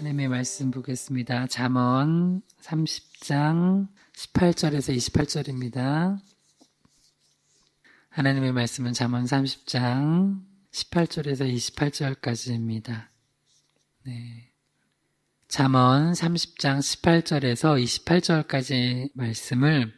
하나님의 말씀 보겠습니다. 잠언 30장 18절에서 28절입니다. 하나님의 말씀은 잠언 30장 18절에서 28절까지입니다. 네. 잠언 30장 18절에서 28절까지 말씀을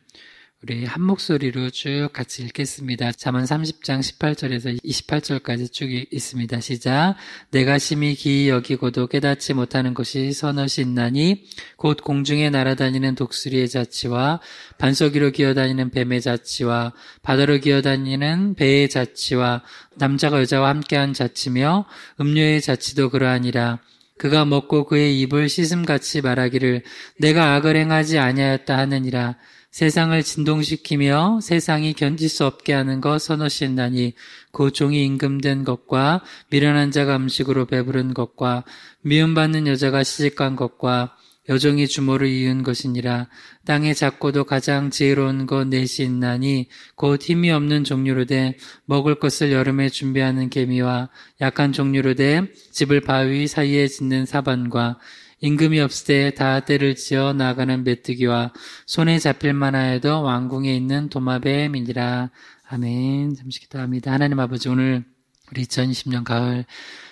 우리 한 목소리로 쭉 같이 읽겠습니다. 잠언 30장 18절에서 28절까지 쭉 있습니다. 시작. 내가 심히 기이 여기고도 깨닫지 못하는 것이 선엇신나니곧 공중에 날아다니는 독수리의 자치와 반석 위로 기어다니는 뱀의 자치와 바다로 기어다니는 배의 자치와 남자가 여자와 함께한 자치며 음료의 자치도 그러하니라. 그가 먹고 그의 입을 씻음같이 말하기를 내가 악을 행하지 아니하였다 하느니라. 세상을 진동시키며 세상이 견딜 수 없게 하는 것 선호신나니 그 종이 임금된 것과 미련한 자가 음식으로 배부른 것과 미움받는 여자가 시집간 것과 여종이 주모를 이은 것이니라 땅에 작고도 가장 지혜로운 것 넷이 있나니 곧 힘이 없는 종류로 돼 먹을 것을 여름에 준비하는 개미와 약한 종류로 돼 집을 바위 사이에 짓는 사반과 임금이 없을 때 다때를 지어 나가는 메뚜기와 손에 잡힐 만하여도 왕궁에 있는 도마뱀이니라. 아멘. 잠시 기도합니다. 하나님 아버지 오늘 우리 2020년 가을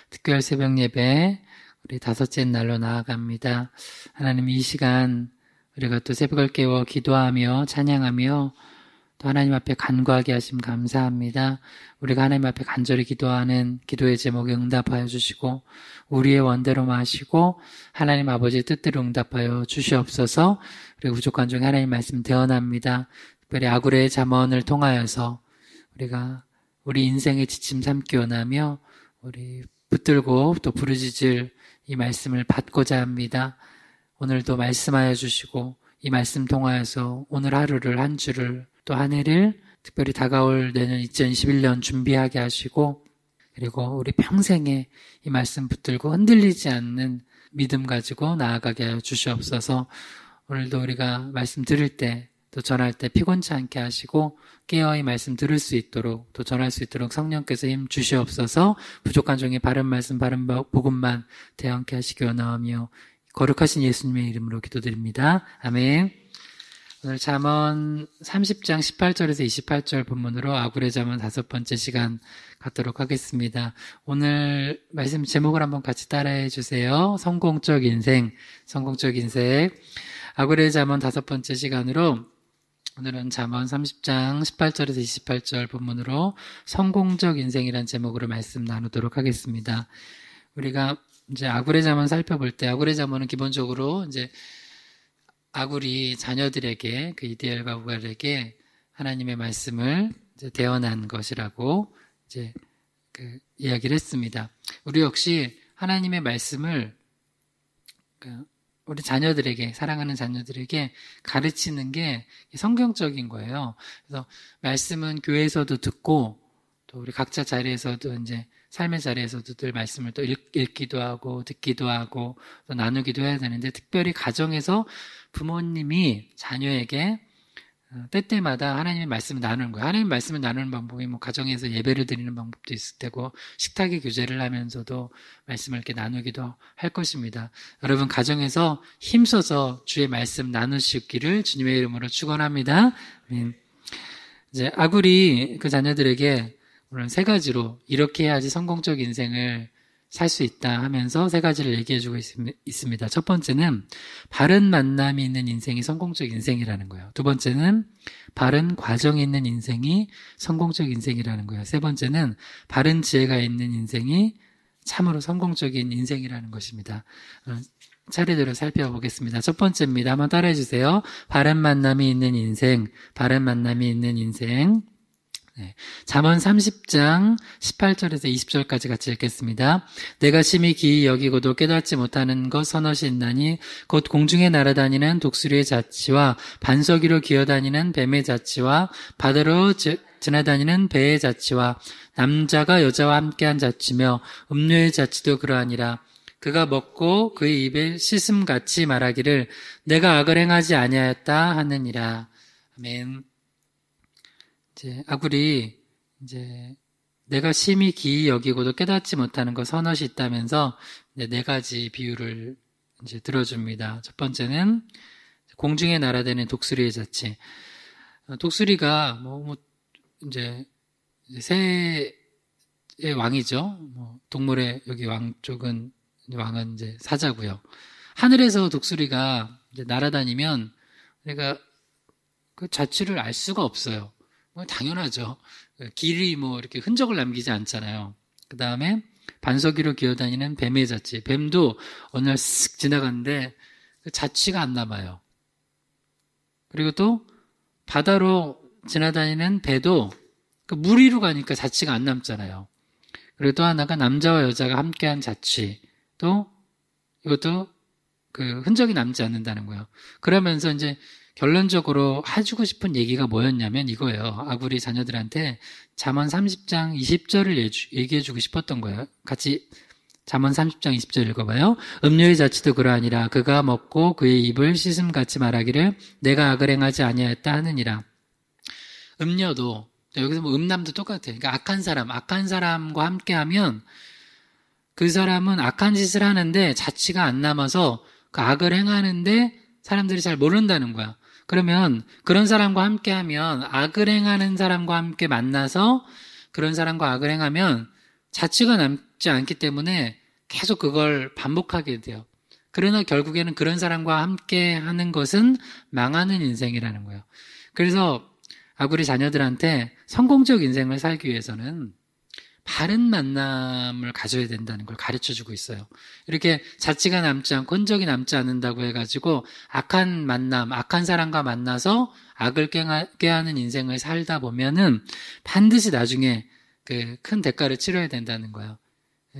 특별 새벽 예배 우리 다섯째 날로 나아갑니다. 하나님 이 시간 우리가 또 새벽을 깨워 기도하며 찬양하며 또 하나님 앞에 간과하게 하심 감사합니다. 우리가 하나님 앞에 간절히 기도하는 기도의 제목에 응답하여 주시고 우리의 원대로 마시고 하나님 아버지의 뜻대로 응답하여 주시옵소서. 그리고 부족한 중에 하나님 말씀 대언합니다. 특별히 아구레의 잠언을 통하여서 우리가 우리 인생의 지침 삼기 원하며 우리 붙들고 또 부르짖을 이 말씀을 받고자 합니다. 오늘도 말씀하여 주시고 이 말씀 통하여서 오늘 하루를 한 주를 또한 해를 특별히 다가올 내년 2021년 준비하게 하시고 그리고 우리 평생에 이 말씀 붙들고 흔들리지 않는 믿음 가지고 나아가게 하여 주시옵소서 오늘도 우리가 말씀 들을 때또 전할 때 피곤치 않게 하시고 깨어 이 말씀 들을 수 있도록 또 전할 수 있도록 성령께서 힘 주시옵소서 부족한 종의 바른 말씀 바른 복음만 대응케 하시기 원하며 오 거룩하신 예수님의 이름으로 기도드립니다. 아멘. 오늘 잠언 30장 18절에서 28절 본문으로 아굴의 잠언 다섯 번째 시간 갖도록 하겠습니다. 오늘 말씀 제목을 한번 같이 따라해 주세요. 성공적 인생, 성공적 인생. 아굴의 잠언 다섯 번째 시간으로 오늘은 잠언 30장 18절에서 28절 본문으로 성공적 인생이란 제목으로 말씀 나누도록 하겠습니다. 우리가 이제 아굴의 잠언 살펴볼 때 아굴의 잠언은 기본적으로 이제 아굴이 자녀들에게 그 이데엘과 우갈에게 하나님의 말씀을 이제 대언한 것이라고 이제 그 이야기를 했습니다. 우리 역시 하나님의 말씀을 그 우리 자녀들에게 사랑하는 자녀들에게 가르치는 게 성경적인 거예요. 그래서 말씀은 교회에서도 듣고 또 우리 각자 자리에서도 이제 삶의 자리에서도 늘 말씀을 또 읽, 기도 하고 듣기도 하고 또 나누기도 해야 되는데 특별히 가정에서 부모님이 자녀에게 어, 때때마다 하나님의 말씀을 나누는 거예요. 하나님의 말씀을 나누는 방법이 뭐 가정에서 예배를 드리는 방법도 있을 테고 식탁에 교제를 하면서도 말씀을 이렇게 나누기도 할 것입니다. 여러분 가정에서 힘써서 주의 말씀 나누시기를 주님의 이름으로 축원합니다. 이제 아굴이 그 자녀들에게 물론 세 가지로 이렇게 해야지 성공적 인생을 살수 있다 하면서 세 가지를 얘기해주고 있습니다. 첫 번째는 바른 만남이 있는 인생이 성공적 인생이라는 거예요. 두 번째는 바른 과정이 있는 인생이 성공적 인생이라는 거예요. 세 번째는 바른 지혜가 있는 인생이 참으로 성공적인 인생이라는 것입니다. 어, 차례대로 살펴보겠습니다. 첫 번째입니다. 한번 따라해 주세요. 바른 만남이 있는 인생, 바른 만남이 있는 인생. 네. 잠언 30장 18절에서 20절까지 같이 읽겠습니다. 내가 심히 기이 여기고도 깨닫지 못하는 것 선엇이 있나니 곧 공중에 날아다니는 독수리의 자치와 반석 위로 기어다니는 뱀의 자치와 바다로 지, 지나다니는 배의 자치와 남자가 여자와 함께한 자치며 음료의 자치도 그러하니라. 그가 먹고 그의 입에 씻음같이 말하기를 내가 악을 행하지 아니하였다 하느니라. 아멘. 이제 아굴이 이제 내가 심히 기이 여기고도 깨닫지 못하는 것선너시 있다면서 네 가지 비유를 이제 들어줍니다. 첫 번째는 공중에 날아다니는 독수리의 자치 어, 독수리가 뭐, 뭐, 이제 새의 왕이죠. 뭐 동물의 여기 왕 쪽은 왕은 이제 사자고요. 하늘에서 독수리가 이제 날아다니면 내가 그 자취를 알 수가 없어요. 뭐 당연하죠. 그 길이 뭐 이렇게 흔적을 남기지 않잖아요. 그 다음에 반석위로 기어다니는 뱀의 자취. 뱀도 어느 날 쓱 지나갔는데 그 자취가 안 남아요. 그리고 또 바다로 지나다니는 배도 그 물 위로 가니까 자취가 안 남잖아요. 그리고 또 하나가 남자와 여자가 함께한 자취. 또 이것도 그 흔적이 남지 않는다는 거예요. 그러면서 이제 결론적으로 해주고 싶은 얘기가 뭐였냐면 이거예요. 아구리 자녀들한테 잠언 30장 20절을 얘기해 주고 싶었던 거예요. 같이 잠언 30장 20절 읽어봐요. 음료의 자취도 그러하니라 그가 먹고 그의 입을 씻음같이 말하기를 내가 악을 행하지 아니하였다 하느니라. 음료도 여기서 뭐 음남도 똑같아요. 그러니까 악한 사람, 악한 사람과 함께하면 그 사람은 악한 짓을 하는데 자취가 안 남아서 그 악을 행하는데 사람들이 잘 모른다는 거야. 그러면 그런 사람과 함께 하면 악을 행하는 사람과 함께 만나서 그런 사람과 악을 행하면 자취가 남지 않기 때문에 계속 그걸 반복하게 돼요. 그러나 결국에는 그런 사람과 함께 하는 것은 망하는 인생이라는 거예요. 그래서 아구리 자녀들한테 성공적 인생을 살기 위해서는 바른 만남을 가져야 된다는 걸 가르쳐 주고 있어요. 이렇게 자취가 남지 않고 흔적이 남지 않는다고 해가지고 악한 만남, 악한 사람과 만나서 악을 깨하는 인생을 살다 보면은 반드시 나중에 그 큰 대가를 치러야 된다는 거예요.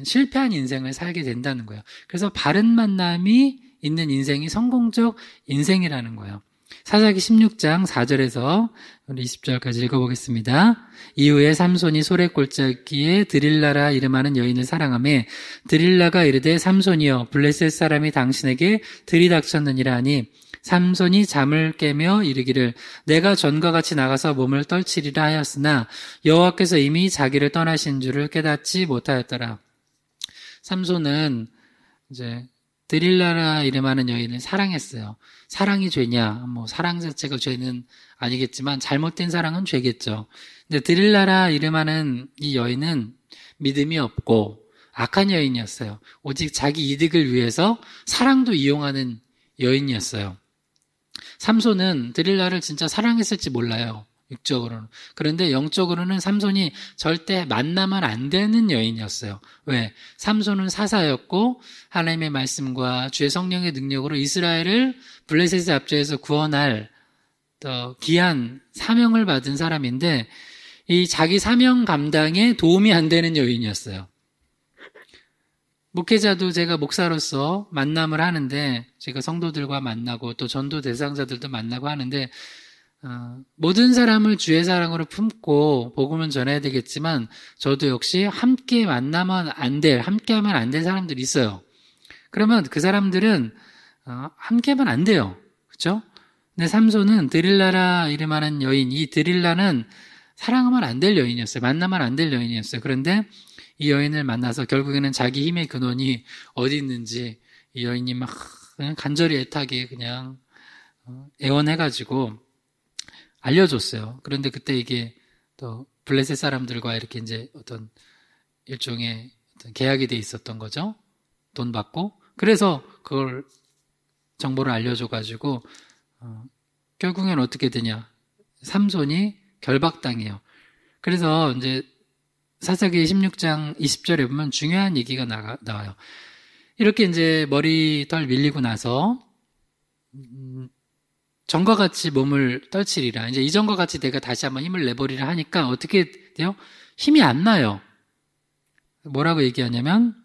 실패한 인생을 살게 된다는 거예요. 그래서 바른 만남이 있는 인생이 성공적 인생이라는 거예요. 사사기 16장 4절에서 20절까지 읽어보겠습니다. 이후에 삼손이 소래 골짜기에 드릴라라 이름하는 여인을 사랑함에 드릴라가 이르되 삼손이여 블레셋 사람이 당신에게 들이닥쳤느니라 하니 삼손이 잠을 깨며 이르기를 내가 전과 같이 나가서 몸을 떨치리라 하였으나 여호와께서 이미 자기를 떠나신 줄을 깨닫지 못하였더라. 삼손은 이제 드릴라라 이름하는 여인을 사랑했어요. 사랑이 죄냐? 뭐 사랑 자체가 죄는 아니겠지만 잘못된 사랑은 죄겠죠. 근데 드릴라라 이름하는 이 여인은 믿음이 없고 악한 여인이었어요. 오직 자기 이득을 위해서 사랑도 이용하는 여인이었어요. 삼손은 드릴라를 진짜 사랑했을지 몰라요. 육적으로는. 그런데 영적으로는 삼손이 절대 만나면 안 되는 여인이었어요. 왜? 삼손은 사사였고 하나님의 말씀과 주의 성령의 능력으로 이스라엘을 블레셋의 압제에서 구원할 또 귀한 사명을 받은 사람인데 이 자기 사명 감당에 도움이 안 되는 여인이었어요. 목회자도 제가 목사로서 만남을 하는데 제가 성도들과 만나고 또 전도 대상자들도 만나고 하는데 어, 모든 사람을 주의 사랑으로 품고 복음을 전해야 되겠지만 저도 역시 함께 만나면 안 될, 함께 하면 안 될 사람들이 있어요. 그러면 그 사람들은 어, 함께 하면 안 돼요. 그렇죠? 근데 삼손은 드릴라라 이름하는 여인, 이 드릴라는 사랑하면 안 될 여인이었어요. 만나면 안 될 여인이었어요. 그런데 이 여인을 만나서 결국에는 자기 힘의 근원이 어디 있는지 이 여인이 막 간절히 애타게 그냥 어, 애원해가지고 알려줬어요. 그런데 그때 이게 또 블레셋 사람들과 이렇게 이제 어떤 일종의 어떤 계약이 돼 있었던 거죠. 돈 받고. 그래서 그걸 정보를 알려줘가지고, 어, 결국엔 어떻게 되냐. 삼손이 결박당해요. 그래서 이제 사사기 16장 20절에 보면 중요한 얘기가 나가, 나와요. 이렇게 이제 머리털 밀리고 나서, 음, 전과 같이 몸을 떨치리라. 이제 이전과 같이 내가 다시 한번 힘을 내버리라 하니까 어떻게 돼요? 힘이 안 나요. 뭐라고 얘기하냐면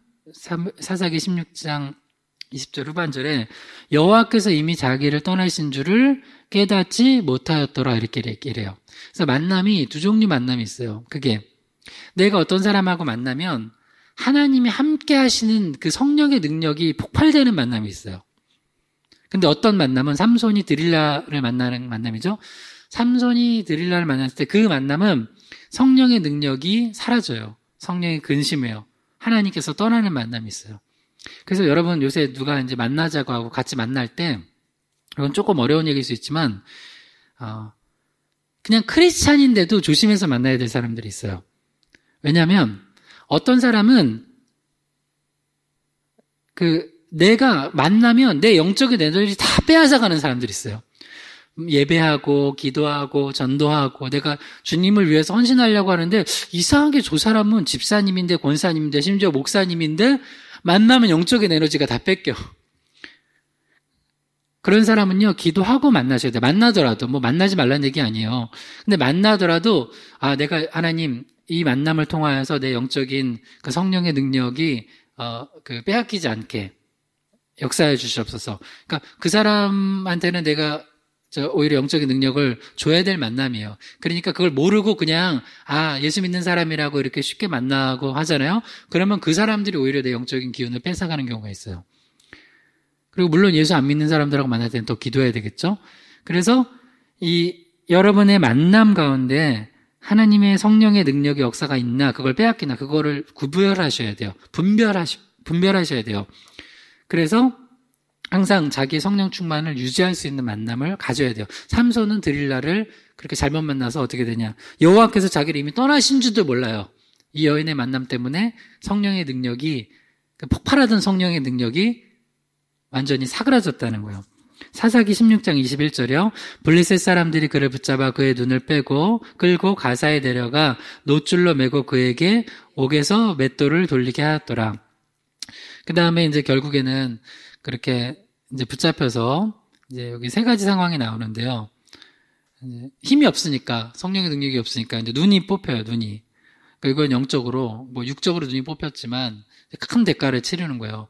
사사기 16장 20절 후반절에 여호와께서 이미 자기를 떠나신 줄을 깨닫지 못하였더라 이렇게 얘기를 해요. 그래서 만남이 두 종류 만남이 있어요. 그게 내가 어떤 사람하고 만나면 하나님이 함께 하시는 그 성령의 능력이 폭발되는 만남이 있어요. 근데 어떤 만남은 삼손이 드릴라를 만나는 만남이죠. 삼손이 드릴라를 만났을 때 그 만남은 성령의 능력이 사라져요. 성령이 근심해요. 하나님께서 떠나는 만남이 있어요. 그래서 여러분 요새 누가 이제 만나자고 하고 같이 만날 때 이건 조금 어려운 얘기일 수 있지만 어, 그냥 크리스찬인데도 조심해서 만나야 될 사람들이 있어요. 왜냐하면 어떤 사람은 그 내가 만나면 내 영적인 에너지 다 빼앗아가는 사람들이 있어요. 예배하고 기도하고 전도하고 내가 주님을 위해서 헌신하려고 하는데 이상하게 저 사람은 집사님인데 권사님인데 심지어 목사님인데 만나면 영적인 에너지가 다 뺏겨. 그런 사람은요, 기도하고 만나셔야 돼. 만나더라도, 뭐 만나지 말라는 얘기 아니에요. 근데 만나더라도, 아, 내가, 하나님, 이 만남을 통하여서 내 영적인 그 성령의 능력이, 어, 그 빼앗기지 않게, 역사해 주시옵소서. 그러니까 그 사람한테는 내가 오히려 영적인 능력을 줘야 될 만남이에요. 그러니까 그걸 모르고 그냥 아 예수 믿는 사람이라고 이렇게 쉽게 만나고 하잖아요. 그러면 그 사람들이 오히려 내 영적인 기운을 뺏어가는 경우가 있어요. 그리고 물론 예수 안 믿는 사람들하고 만날 때는 더 기도해야 되겠죠. 그래서 이 여러분의 만남 가운데 하나님의 성령의 능력의 역사가 있나 그걸 빼앗기나 그거를 구별하셔야 돼요. 분별하셔 분별하셔야 돼요. 그래서 항상 자기 성령 충만을 유지할 수 있는 만남을 가져야 돼요. 삼손은 드릴라를 그렇게 잘못 만나서 어떻게 되냐? 여호와께서 자기를 이미 떠나신 줄도 몰라요. 이 여인의 만남 때문에 성령의 능력이 그 폭발하던 성령의 능력이 완전히 사그라졌다는 거예요. 사사기 16장 21절이요. 블레셋 사람들이 그를 붙잡아 그의 눈을 빼고 끌고 가사에 내려가 노줄로 매고 그에게 옥에서 맷돌을 돌리게 하였더라. 그 다음에 이제 결국에는 그렇게 이제 붙잡혀서 이제 여기 세 가지 상황이 나오는데요. 힘이 없으니까 성령의 능력이 없으니까 이제 눈이 뽑혀요 눈이. 그러니까 이건 영적으로 뭐 육적으로 눈이 뽑혔지만 큰 대가를 치르는 거예요.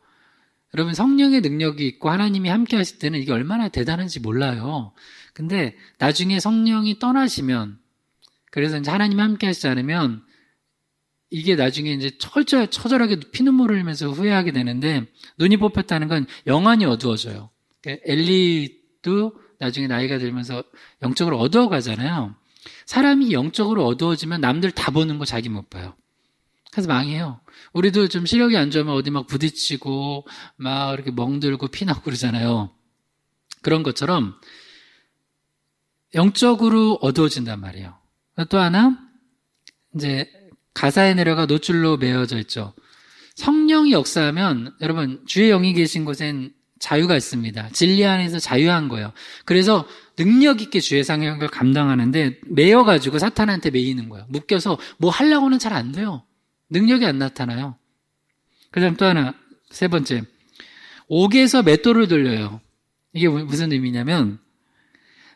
여러분 성령의 능력이 있고 하나님이 함께 하실 때는 이게 얼마나 대단한지 몰라요. 근데 나중에 성령이 떠나시면 그래서 이제 하나님이 함께 하시지 않으면 이게 나중에 이제 철저, 처절하게 피눈물을 흘리면서 후회하게 되는데 눈이 뽑혔다는 건 영안이 어두워져요. 그러니까 엘리도 나중에 나이가 들면서 영적으로 어두워가잖아요. 사람이 영적으로 어두워지면 남들 다 보는 거 자기 못 봐요. 그래서 망해요. 우리도 좀 시력이 안 좋으면 어디 막 부딪히고 막 이렇게 멍들고 피나고 그러잖아요. 그런 것처럼 영적으로 어두워진단 말이에요. 또 하나 이제 가사에 내려가 노출로 메어져 있죠. 성령이 역사하면 여러분 주의 영이 계신 곳엔 자유가 있습니다. 진리 안에서 자유한 거예요. 그래서 능력 있게 주의 상역을 감당하는데 매어 가지고 사탄한테 매이는 거예요. 묶여서 뭐 하려고는 잘 안 돼요. 능력이 안 나타나요. 그다음 또 하나 세 번째 옥에서 맷돌을 돌려요. 이게 무슨 의미냐면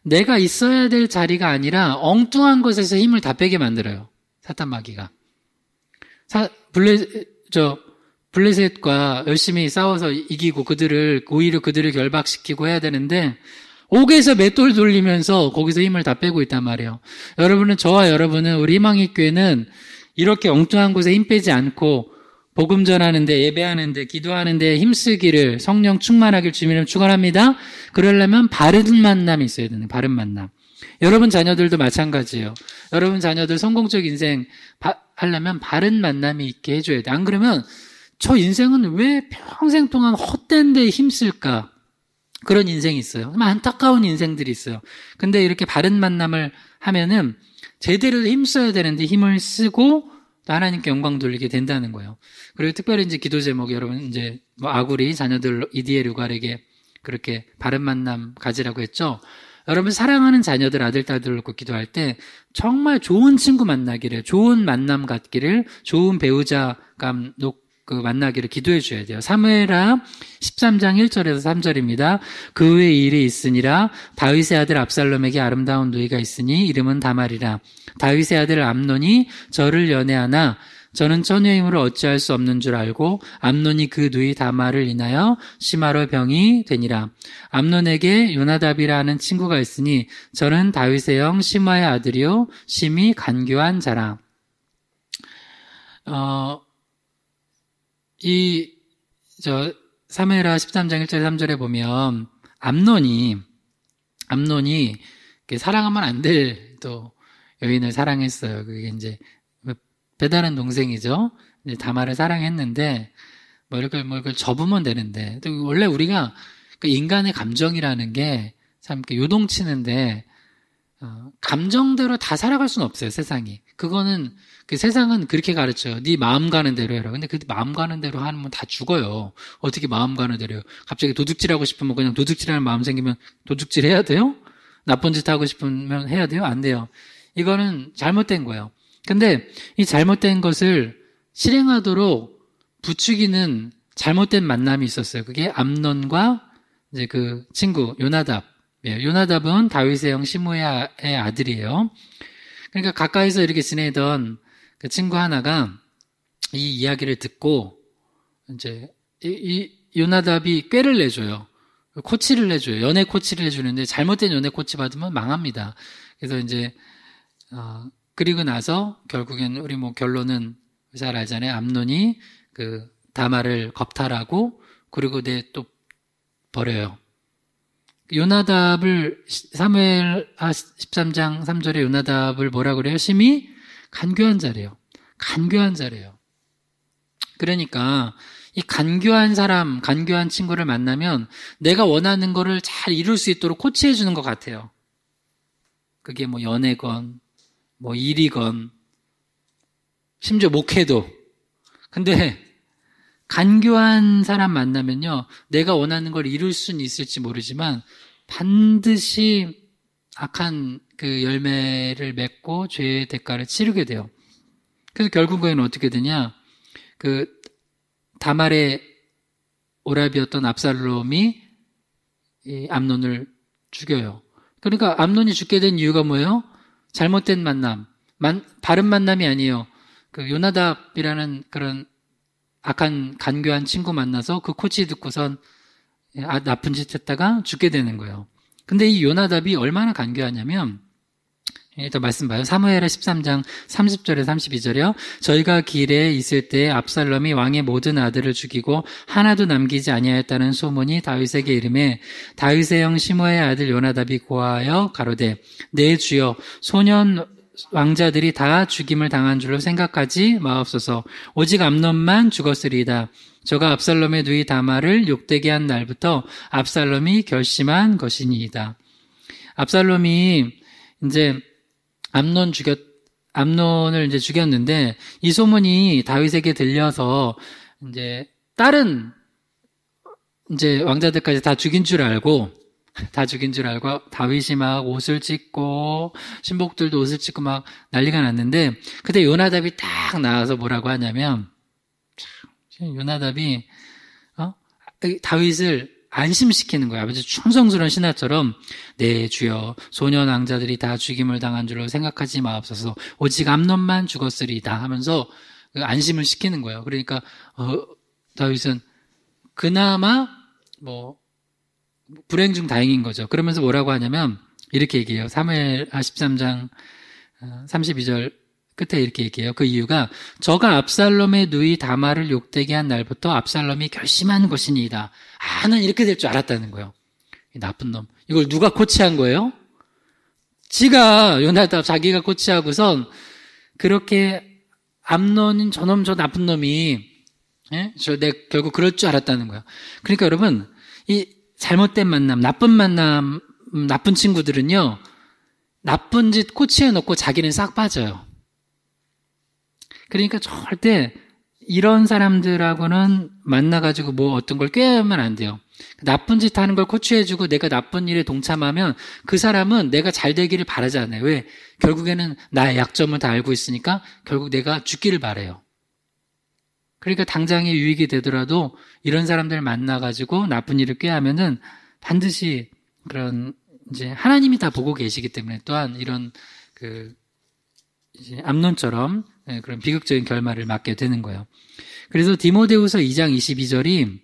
내가 있어야 될 자리가 아니라 엉뚱한 곳에서 힘을 다 빼게 만들어요. 사탄 마귀가. 사, 블레, 저, 블레셋과 열심히 싸워서 이기고 그들을, 오히려 그들을 결박시키고 해야 되는데, 옥에서 맷돌 돌리면서 거기서 힘을 다 빼고 있단 말이에요. 여러분은, 저와 여러분은 우리 희망의 교회는 이렇게 엉뚱한 곳에 힘 빼지 않고, 복음 전하는데, 예배하는데, 기도하는데 힘쓰기를 성령 충만하길 주민을 축원합니다 그러려면 바른 만남이 있어야 되는, 바른 만남. 여러분 자녀들도 마찬가지예요. 여러분 자녀들 성공적 인생, 바, 하려면 바른 만남이 있게 해줘야 돼. 안 그러면 저 인생은 왜 평생 동안 헛된 데 힘쓸까? 그런 인생이 있어요. 안타까운 인생들이 있어요. 근데 이렇게 바른 만남을 하면은 제대로 힘써야 되는데 힘을 쓰고 하나님께 영광 돌리게 된다는 거예요. 그리고 특별히 이제 기도 제목 여러분 이제 뭐 아구리 자녀들 이디에 류갈에게 그렇게 바른 만남 가지라고 했죠. 여러분 사랑하는 자녀들 아들 딸들을 놓고 기도할 때 정말 좋은 친구 만나기를 좋은 만남 갖기를 좋은 배우자가그 만나기를 기도해 줘야 돼요. 사무엘하 13장 1절에서 3절입니다. 그 외에 일이 있으니라 다윗의 아들 압살롬에게 아름다운 누이가 있으니 이름은 다말이라 다윗의 아들 암논이 저를 연애하나 저는 처녀임을 어찌할 수 없는 줄 알고 암논이 그 누이 다마를 인하여 심하로 병이 되니라. 암논에게 요나답이라는 친구가 있으니 저는 다윗의 형심하의 아들이요 심히 간교한 자라. 어, 이저사무엘 13장 1절 3절에 보면 암논이 암논이 사랑하면 안 될 또 여인을 사랑했어요. 그게 이제 대단한 동생이죠. 이제 다마를 사랑했는데 뭐 이렇게 뭐 이걸 접으면 되는데 원래 우리가 그 인간의 감정이라는 게참 요동치는데 어, 감정대로 다 살아갈 수는 없어요 세상이 그거는 그 세상은 그렇게 가르쳐요 네 마음 가는 대로 해라 근데 그 마음 가는 대로 하면 다 죽어요 어떻게 마음 가는 대로요 갑자기 도둑질하고 싶으면 그냥 도둑질하는 마음 생기면 도둑질 해야 돼요 나쁜 짓 하고 싶으면 해야 돼요 안 돼요 이거는 잘못된 거예요 근데 이 잘못된 것을 실행하도록 부추기는 잘못된 만남이 있었어요. 그게 암론과 이제 그 친구 요나답. 예, 요나답은 다윗의 형 시므야의 아들이에요. 그러니까 가까이서 이렇게 지내던 그 친구 하나가 이 이야기를 듣고 이제 이, 이 요나답이 꾀를 내줘요. 코치를 내줘요. 연애 코치를 해주는데 잘못된 연애 코치 받으면 망합니다. 그래서 이제 어, 그리고 나서 결국엔 우리 뭐 결론은 잘 알잖아요. 암론이 그 다마를 겁탈하고 그리고 내 또 버려요. 요나답을 사무엘 13장 아, 3절에 요나답을 뭐라 그래요? 심히 간교한 자래요. 간교한 자래요. 그러니까 이 간교한 사람, 간교한 친구를 만나면 내가 원하는 거를 잘 이룰 수 있도록 코치해 주는 것 같아요. 그게 뭐 연애건, 뭐 일이건 심지어 목회도 근데 간교한 사람 만나면요 내가 원하는 걸 이룰 수는 있을지 모르지만 반드시 악한 그 열매를 맺고 죄의 대가를 치르게 돼요. 그래서 결국에는 어떻게 되냐? 그 다말의 오라비였던 압살롬이 이 암론을 죽여요. 그러니까 암론이 죽게 된 이유가 뭐예요? 잘못된 만남, 만, 바른 만남이 아니에요. 그 요나답이라는 그런 악한 간교한 친구 만나서 그 코치 듣고선 아, 나쁜 짓 했다가 죽게 되는 거예요. 근데 이 요나답이 얼마나 간교하냐면 예, 더 말씀 봐요. 사무엘하 13장 30절에 32절이요. 저희가 길에 있을 때 압살롬이 왕의 모든 아들을 죽이고 하나도 남기지 아니하였다는 소문이 다윗에게 이름에 다윗의 형 시므의 아들 요나답이 고하여 가로되 내 네, 주여 소년 왕자들이 다 죽임을 당한 줄로 생각하지 마옵소서. 오직 암놈만 죽었으리이다. 저가 압살롬의 누이 다마를 욕되게 한 날부터 압살롬이 결심한 것이니이다. 압살롬이 이제 암론 죽였 암론을 이제 죽였는데 이 소문이 다윗에게 들려서 이제 다른 이제 왕자들까지 다 죽인 줄 알고 다 죽인 줄 알고 다윗이 막 옷을 찢고 신복들도 옷을 찢고 막 난리가 났는데 그때 요나답이 딱 나와서 뭐라고 하냐면 요나답이 어? 다윗을 안심시키는 거예요. 아버지 충성스러운 신하처럼 내 네, 주여 소년 왕자들이 다 죽임을 당한 줄로 생각하지 마옵소서 오직 암론만 죽었으리다 하면서 그 안심을 시키는 거예요. 그러니까 어, 다윗은 그나마 뭐 불행 중 다행인 거죠. 그러면서 뭐라고 하냐면 이렇게 얘기해요. 3회 13장 32절 끝에 이렇게 얘기해요. 그 이유가 저가 압살롬의 누이 다마를 욕되게 한 날부터 압살롬이 결심한 것이니이다. 아, 는 이렇게 될 줄 알았다는 거예요. 나쁜 놈. 이걸 누가 코치한 거예요? 지가 요나답 자기가 코치하고선 그렇게 암론인 저놈 저 나쁜 놈이 예? 저내 결국 그럴 줄 알았다는 거예요. 그러니까 여러분 이 잘못된 만남, 나쁜 만남, 나쁜 친구들은요 나쁜 짓 코치해 놓고 자기는 싹 빠져요. 그러니까 절대 이런 사람들하고는 만나가지고 뭐 어떤 걸 꾀하면 안 돼요. 나쁜 짓 하는 걸 코치해주고 내가 나쁜 일에 동참하면 그 사람은 내가 잘 되기를 바라지 않아요. 왜? 결국에는 나의 약점을 다 알고 있으니까 결국 내가 죽기를 바래요. 그러니까 당장에 유익이 되더라도 이런 사람들 을 만나가지고 나쁜 일을 꾀하면은 반드시 그런 이제 하나님이 다 보고 계시기 때문에 또한 이런 그 암론처럼 예, 그런 비극적인 결말을 맞게 되는 거예요. 그래서 디모데후서 2장 22절이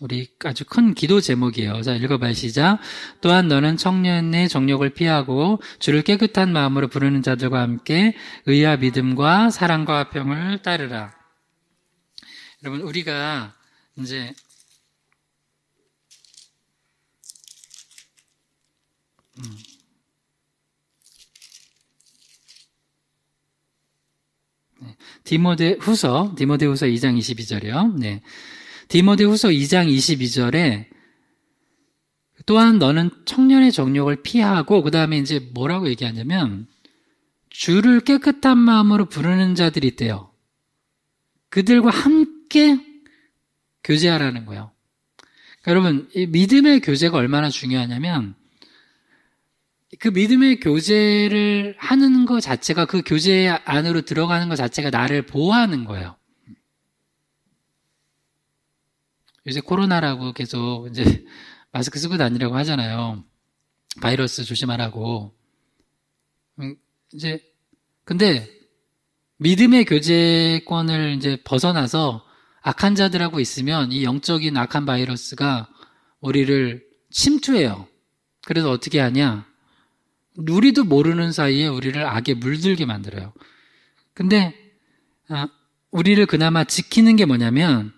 우리 아주 큰 기도 제목이에요. 자, 읽어봐요. 시작. 또한 너는 청년의 정욕을 피하고 주를 깨끗한 마음으로 부르는 자들과 함께 의와 믿음과 사랑과 평을 따르라. 여러분, 우리가 이제 음. 디모데 후서, 디모데 후서 2장 22절이요. 네. 디모데 후서 2장 22절에 또한 너는 청년의 정욕을 피하고, 그 다음에 이제 뭐라고 얘기하냐면, 주를 깨끗한 마음으로 부르는 자들이 있대요. 그들과 함께 교제하라는 거예요. 그러니까 여러분, 믿음의 교제가 얼마나 중요하냐면, 그 믿음의 교제를 하는 것 자체가 그 교제 안으로 들어가는 것 자체가 나를 보호하는 거예요. 요새 코로나라고 계속 이제 마스크 쓰고 다니라고 하잖아요. 바이러스 조심하라고. 음, 이제 근데 믿음의 교제권을 이제 벗어나서 악한 자들하고 있으면 이 영적인 악한 바이러스가 우리를 침투해요. 그래서 어떻게 하냐? 누리도 모르는 사이에 우리를 악에 물들게 만들어요. 근데 아, 우리를 그나마 지키는 게 뭐냐면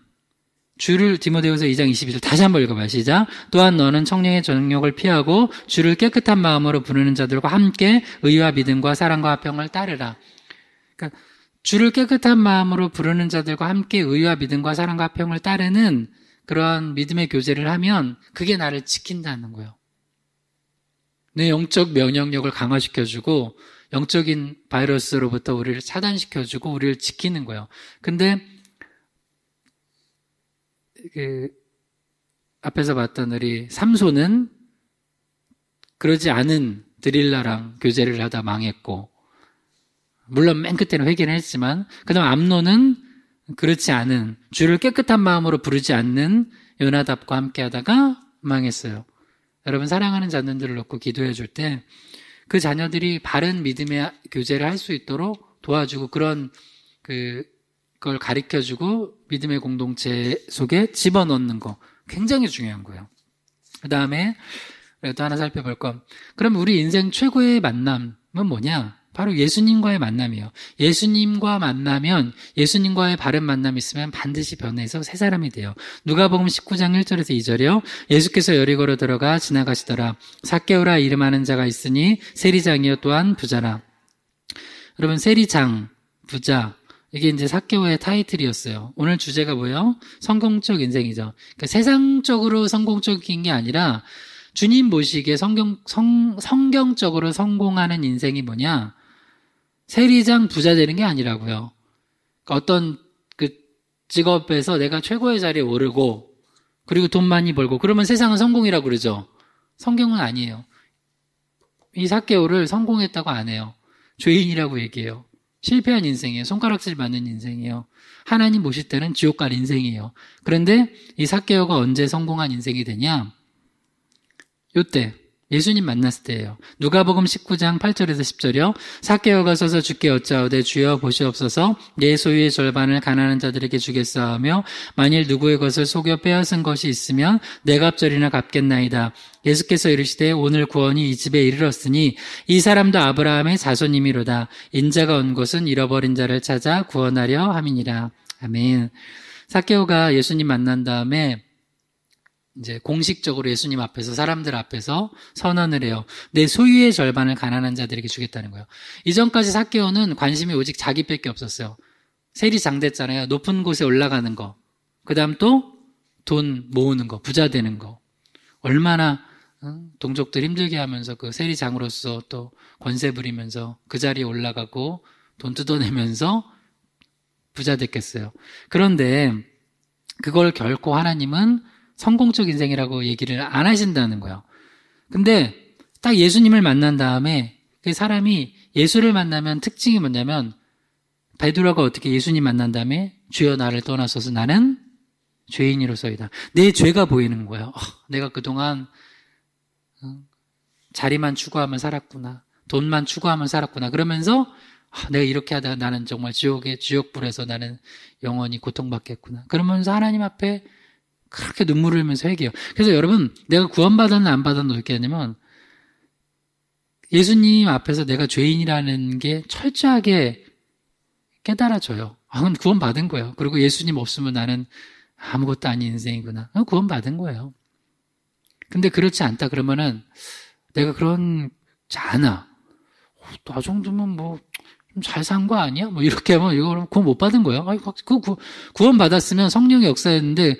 주를 디모데후서 2장 21절 다시 한번 읽어봐요. 시작. 또한 너는 청량의 정욕을 피하고 주를 깨끗한 마음으로 부르는 자들과 함께 의와 믿음과 사랑과 평을 따르라. 그러니까 주를 깨끗한 마음으로 부르는 자들과 함께 의와 믿음과 사랑과 평을 따르는 그런 믿음의 교제를 하면 그게 나를 지킨다는 거예요. 내 영적 면역력을 강화시켜주고 영적인 바이러스로부터 우리를 차단시켜주고 우리를 지키는 거예요. 근데 그 앞에서 봤던 우리 삼손은 그러지 않은 드릴라랑 교제를 하다 망했고 물론 맨 끝에는 회개를 했지만 그다음 암노는 그렇지 않은 주를 깨끗한 마음으로 부르지 않는 연하답과 함께하다가 망했어요. 여러분 사랑하는 자녀들을 놓고 기도해 줄 때 그 자녀들이 바른 믿음의 교제를 할 수 있도록 도와주고 그런 그걸 가르켜 주고 믿음의 공동체 속에 집어넣는 거 굉장히 중요한 거예요. 그다음에 또 하나 살펴볼 건 그럼 우리 인생 최고의 만남은 뭐냐? 바로 예수님과의 만남이요 예수님과 만나면 예수님과의 바른 만남이 있으면 반드시 변해서 새 사람이 돼요. 누가복음 19장 1절에서 2절이요. 예수께서 여리고로 들어가 지나가시더라. 사개오라 이름하는 자가 있으니 세리장이요 또한 부자라. 여러분 세리장 부자 이게 이제 사케오의 타이틀이었어요. 오늘 주제가 뭐예요? 성공적 인생이죠. 그러니까 세상적으로 성공적인 게 아니라 주님 모시기에 성경, 성, 성경적으로 성공하는 인생이 뭐냐? 세리장 부자 되는 게 아니라고요. 그러니까 어떤 그 직업에서 내가 최고의 자리에 오르고 그리고 돈 많이 벌고 그러면 세상은 성공이라고 그러죠. 성경은 아니에요. 이 사개오를 성공했다고 안 해요. 죄인이라고 얘기해요. 실패한 인생이에요. 손가락질 받는 인생이에요. 하나님 모실 때는 지옥 갈 인생이에요. 그런데 이 사개오가 언제 성공한 인생이 되냐? 요때 예수님 만났을 때예요. 누가복음 19장 8절에서 10절이요. 사개어가 서서 주께 여짜오되 주여 보시옵소서 내 소유의 절반을 가난한 자들에게 주겠사하며 만일 누구의 것을 속여 빼앗은 것이 있으면 내 갑절이나 갚겠나이다. 예수께서 이르시되 오늘 구원이 이 집에 이르렀으니 이 사람도 아브라함의 자손이미로다. 인자가 온 것은 잃어버린 자를 찾아 구원하려 함이니라. 아멘. 사개어가 예수님 만난 다음에 이제 공식적으로 예수님 앞에서 사람들 앞에서 선언을 해요. 내 소유의 절반을 가난한 자들에게 주겠다는 거예요. 이전까지 사케오는 관심이 오직 자기밖에 없었어요. 세리 장대잖아요. 높은 곳에 올라가는 거. 그다음 또 돈 모으는 거, 부자 되는 거. 얼마나 동족들 힘들게 하면서 그 세리장으로서 또 권세 부리면서 그 자리에 올라가고 돈 뜯어내면서 부자 됐겠어요. 그런데 그걸 결코 하나님은 성공적 인생이라고 얘기를 안 하신다는 거예요. 근데 딱 예수님을 만난 다음에 그 사람이 예수를 만나면 특징이 뭐냐면 베드로가 어떻게 예수님 만난 다음에 주여 나를 떠나서서 나는 죄인으로서이다. 내 죄가 보이는 거예요. 어, 내가 그동안 어, 자리만 추구하면 살았구나. 돈만 추구하면 살았구나. 그러면서 아, 내가 이렇게 하다가 나는 정말 지옥의 지옥불에서 나는 영원히 고통받겠구나. 그러면서 하나님 앞에 그렇게 눈물을 흘리면서 회개해요. 그래서 여러분, 내가 구원받았나 안 받았나 어떻게 하냐면, 예수님 앞에서 내가 죄인이라는 게 철저하게 깨달아져요. 아, 그럼 구원받은 거예요. 그리고 예수님 없으면 나는 아무것도 아닌 인생이구나. 아, 구원받은 거예요. 근데 그렇지 않다 그러면은 내가 그런 자나 어, 나 정도면 뭐잘 산 거 아니야? 뭐 이렇게 하면 이거 그럼 구원 못 받은 거예요. 아니, 그, 그 구원 받았으면 성령의 역사였는데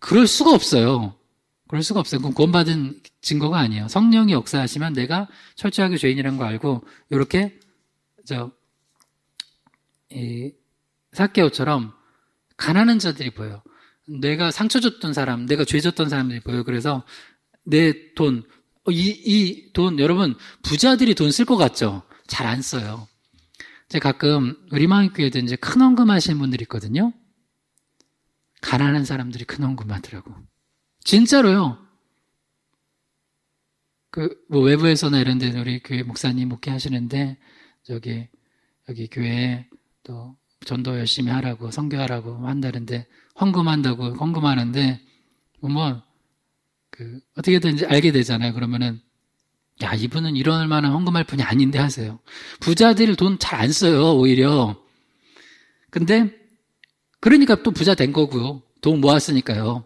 그럴 수가 없어요. 그럴 수가 없어요. 그럼 구원받은 증거가 아니에요. 성령이 역사하시면 내가 철저하게 죄인이라는 거 알고 이렇게 저이 사케오처럼 가난한 자들이 보여. 내가 상처 줬던 사람, 내가 죄 줬던 사람들이 보여. 그래서 내 돈, 어, 이돈 여러분 부자들이 돈 쓸 것 같죠? 잘 안 써요. 제가 가끔 우리만교회도 이큰 헌금하시는 분들이 있거든요. 가난한 사람들이 큰 헌금 하더라고. 진짜로요. 그, 뭐, 외부에서나 이런 데 우리 교회 목사님 목회하시는데, 저기, 여기 교회에 또 전도 열심히 하라고, 성교하라고 한다는데, 헌금한다고, 헌금하는데, 뭐, 그, 어떻게든지 알게 되잖아요. 그러면은, 야, 이분은 이럴 만한 헌금할 분이 아닌데 하세요. 부자들돈 잘 안 써요, 오히려. 근데, 그러니까 또 부자 된 거고요. 돈 모았으니까요.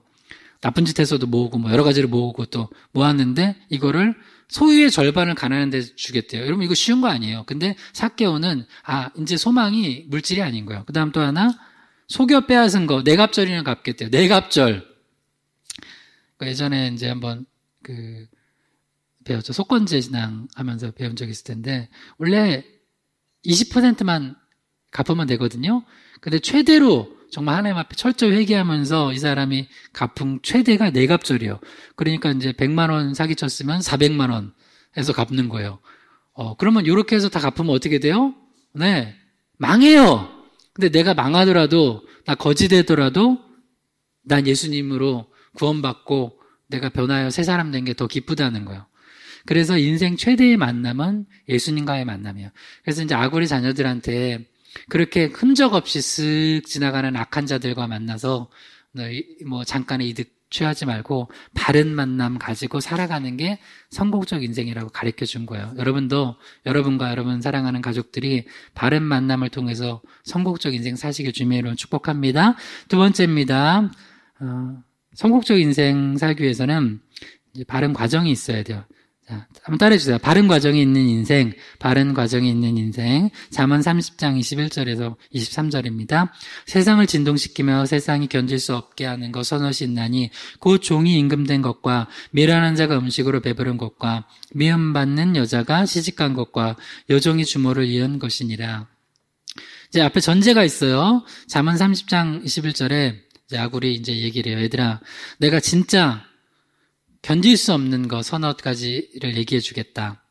나쁜 짓 해서도 모으고 뭐 여러 가지를 모으고 또 모았는데 이거를 소유의 절반을 가난한 데 주겠대요. 여러분 이거 쉬운 거 아니에요. 근데 사케오는아 이제 소망이 물질이 아닌 거예요. 그다음 또 하나 속여 빼앗은 거 내갑절이나 갚겠대요. 내갑절. 그러니까 예전에 이제 한번 그 배웠죠. 속건제 진앙 하면서 배운 적이 있을 텐데 원래 20%만 갚으면 되거든요. 근데 최대로 정말 하나님 앞에 철저히 회개하면서 이 사람이 갚은 최대가 네 갑절이에요. 그러니까 이제 100만 원 사기쳤으면 400만 원해서 갚는 거예요. 어, 그러면 이렇게 해서 다 갚으면 어떻게 돼요? 네. 망해요. 근데 내가 망하더라도 나 거지 되더라도 난 예수님으로 구원받고 내가 변하여 새 사람 된 게 더 기쁘다는 거예요. 그래서 인생 최대의 만남은 예수님과의 만남이에요. 그래서 이제 아구리 자녀들한테 그렇게 흔적 없이 쓱 지나가는 악한 자들과 만나서 뭐 잠깐의 이득 취하지 말고 바른 만남 가지고 살아가는 게 성공적 인생이라고 가르쳐 준 거예요. 여러분도 여러분과 여러분 사랑하는 가족들이 바른 만남을 통해서 성공적 인생 사시길 주님의 이름으로 축복합니다. 두 번째입니다. 어, 성공적 인생 살기 위해서는 바른 과정이 있어야 돼요. 자, 한번 따라해주세요. 바른 과정이 있는 인생, 바른 과정이 있는 인생. 잠언 30장 21절에서 23절입니다. 세상을 진동시키며 세상이 견딜 수 없게 하는 것선호신 있나니 곧 종이 임금된 것과 미련한 자가 음식으로 배부른 것과 미움받는 여자가 시집간 것과 여종이 주모를 이은 것이니라. 이제 앞에 전제가 있어요. 잠언 30장 21절에 야구아이 이제 얘기를 해요. 얘들아, 내가 진짜 견딜 수 없는 것 서너 가지를 얘기해 주겠다.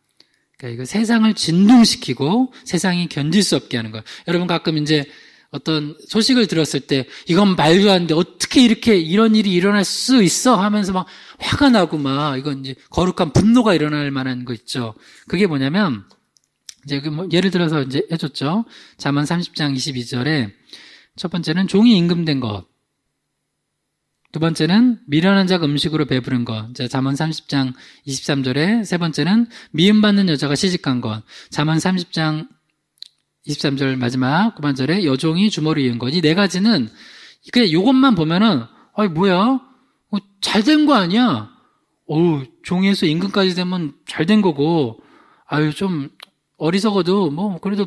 그러니까 이거 세상을 진동시키고 세상이 견딜 수 없게 하는 거. 여러분 가끔 이제 어떤 소식을 들었을 때 이건 말도 안 돼. 어떻게 이렇게 이런 일이 일어날 수 있어? 하면서 막 화가 나고 막 이건 이제 거룩한 분노가 일어날 만한 거 있죠. 그게 뭐냐면 이제 그 뭐 예를 들어서 이제 해줬죠. 잠언 30장 22절에 첫 번째는 종이 임금된 것. 두 번째는 미련한 자가 음식으로 배부른 것. 자언 30장 23절에 세 번째는 미움받는 여자가 시집간 것. 자언 30장 23절 마지막 9반절에 여종이 주머를 이은 것. 이 네 가지는 그냥 이것만 보면은 아이 뭐야? 어, 잘된 거 아니야? 어우 종에서 임금까지 되면 잘 된 거고 아유 좀 어리석어도 뭐 그래도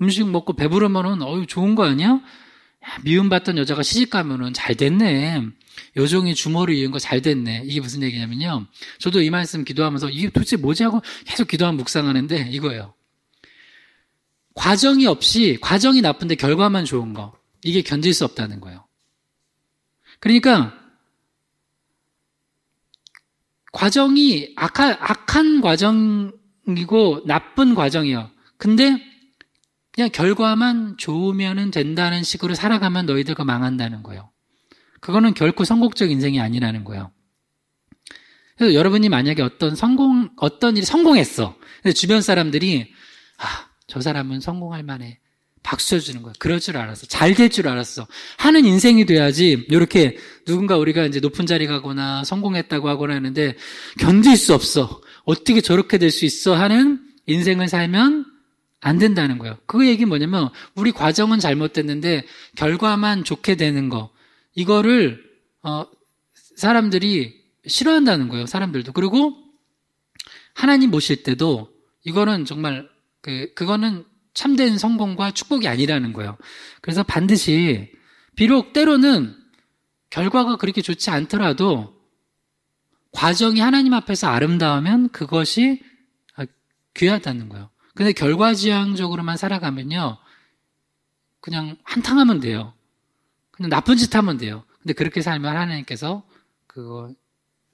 음식 먹고 배부르면은 어유 좋은 거 아니야? 미움받던 여자가 시집가면은 잘 됐네. 여종이 주머를 이은 거 잘 됐네. 이게 무슨 얘기냐면요. 저도 이 말씀 기도하면서 이게 도대체 뭐지 하고 계속 기도한 묵상하는데 이거예요. 과정이 없이, 과정이 나쁜데 결과만 좋은 거. 이게 견딜 수 없다는 거예요. 그러니까, 과정이 악한, 악한 과정이고 나쁜 과정이에요. 근데 그냥 결과만 좋으면 된다는 식으로 살아가면 너희들과 망한다는 거예요. 그거는 결코 성공적 인생이 아니라는 거예요. 그래서 여러분이 만약에 어떤 성공, 어떤 일이 성공했어. 근데 주변 사람들이, 아, 저 사람은 성공할 만해. 박수 쳐주는 거야. 그럴 줄 알았어. 잘 될 줄 알았어. 하는 인생이 돼야지, 이렇게 누군가 우리가 이제 높은 자리 가거나 성공했다고 하거나 하는데, 견딜 수 없어. 어떻게 저렇게 될 수 있어? 하는 인생을 살면 안 된다는 거예요. 그 얘기 뭐냐면 우리 과정은 잘못됐는데 결과만 좋게 되는 거 이거를 어, 사람들이 싫어한다는 거예요. 사람들도 그리고 하나님 모실 때도 이거는 정말 그 그거는 참된 성공과 축복이 아니라는 거예요. 그래서 반드시 비록 때로는 결과가 그렇게 좋지 않더라도 과정이 하나님 앞에서 아름다우면 그것이 아, 귀하다는 거예요. 근데 결과지향적으로만 살아가면요. 그냥 한탕하면 돼요. 그냥 나쁜 짓 하면 돼요. 근데 그렇게 살면 하나님께서 그거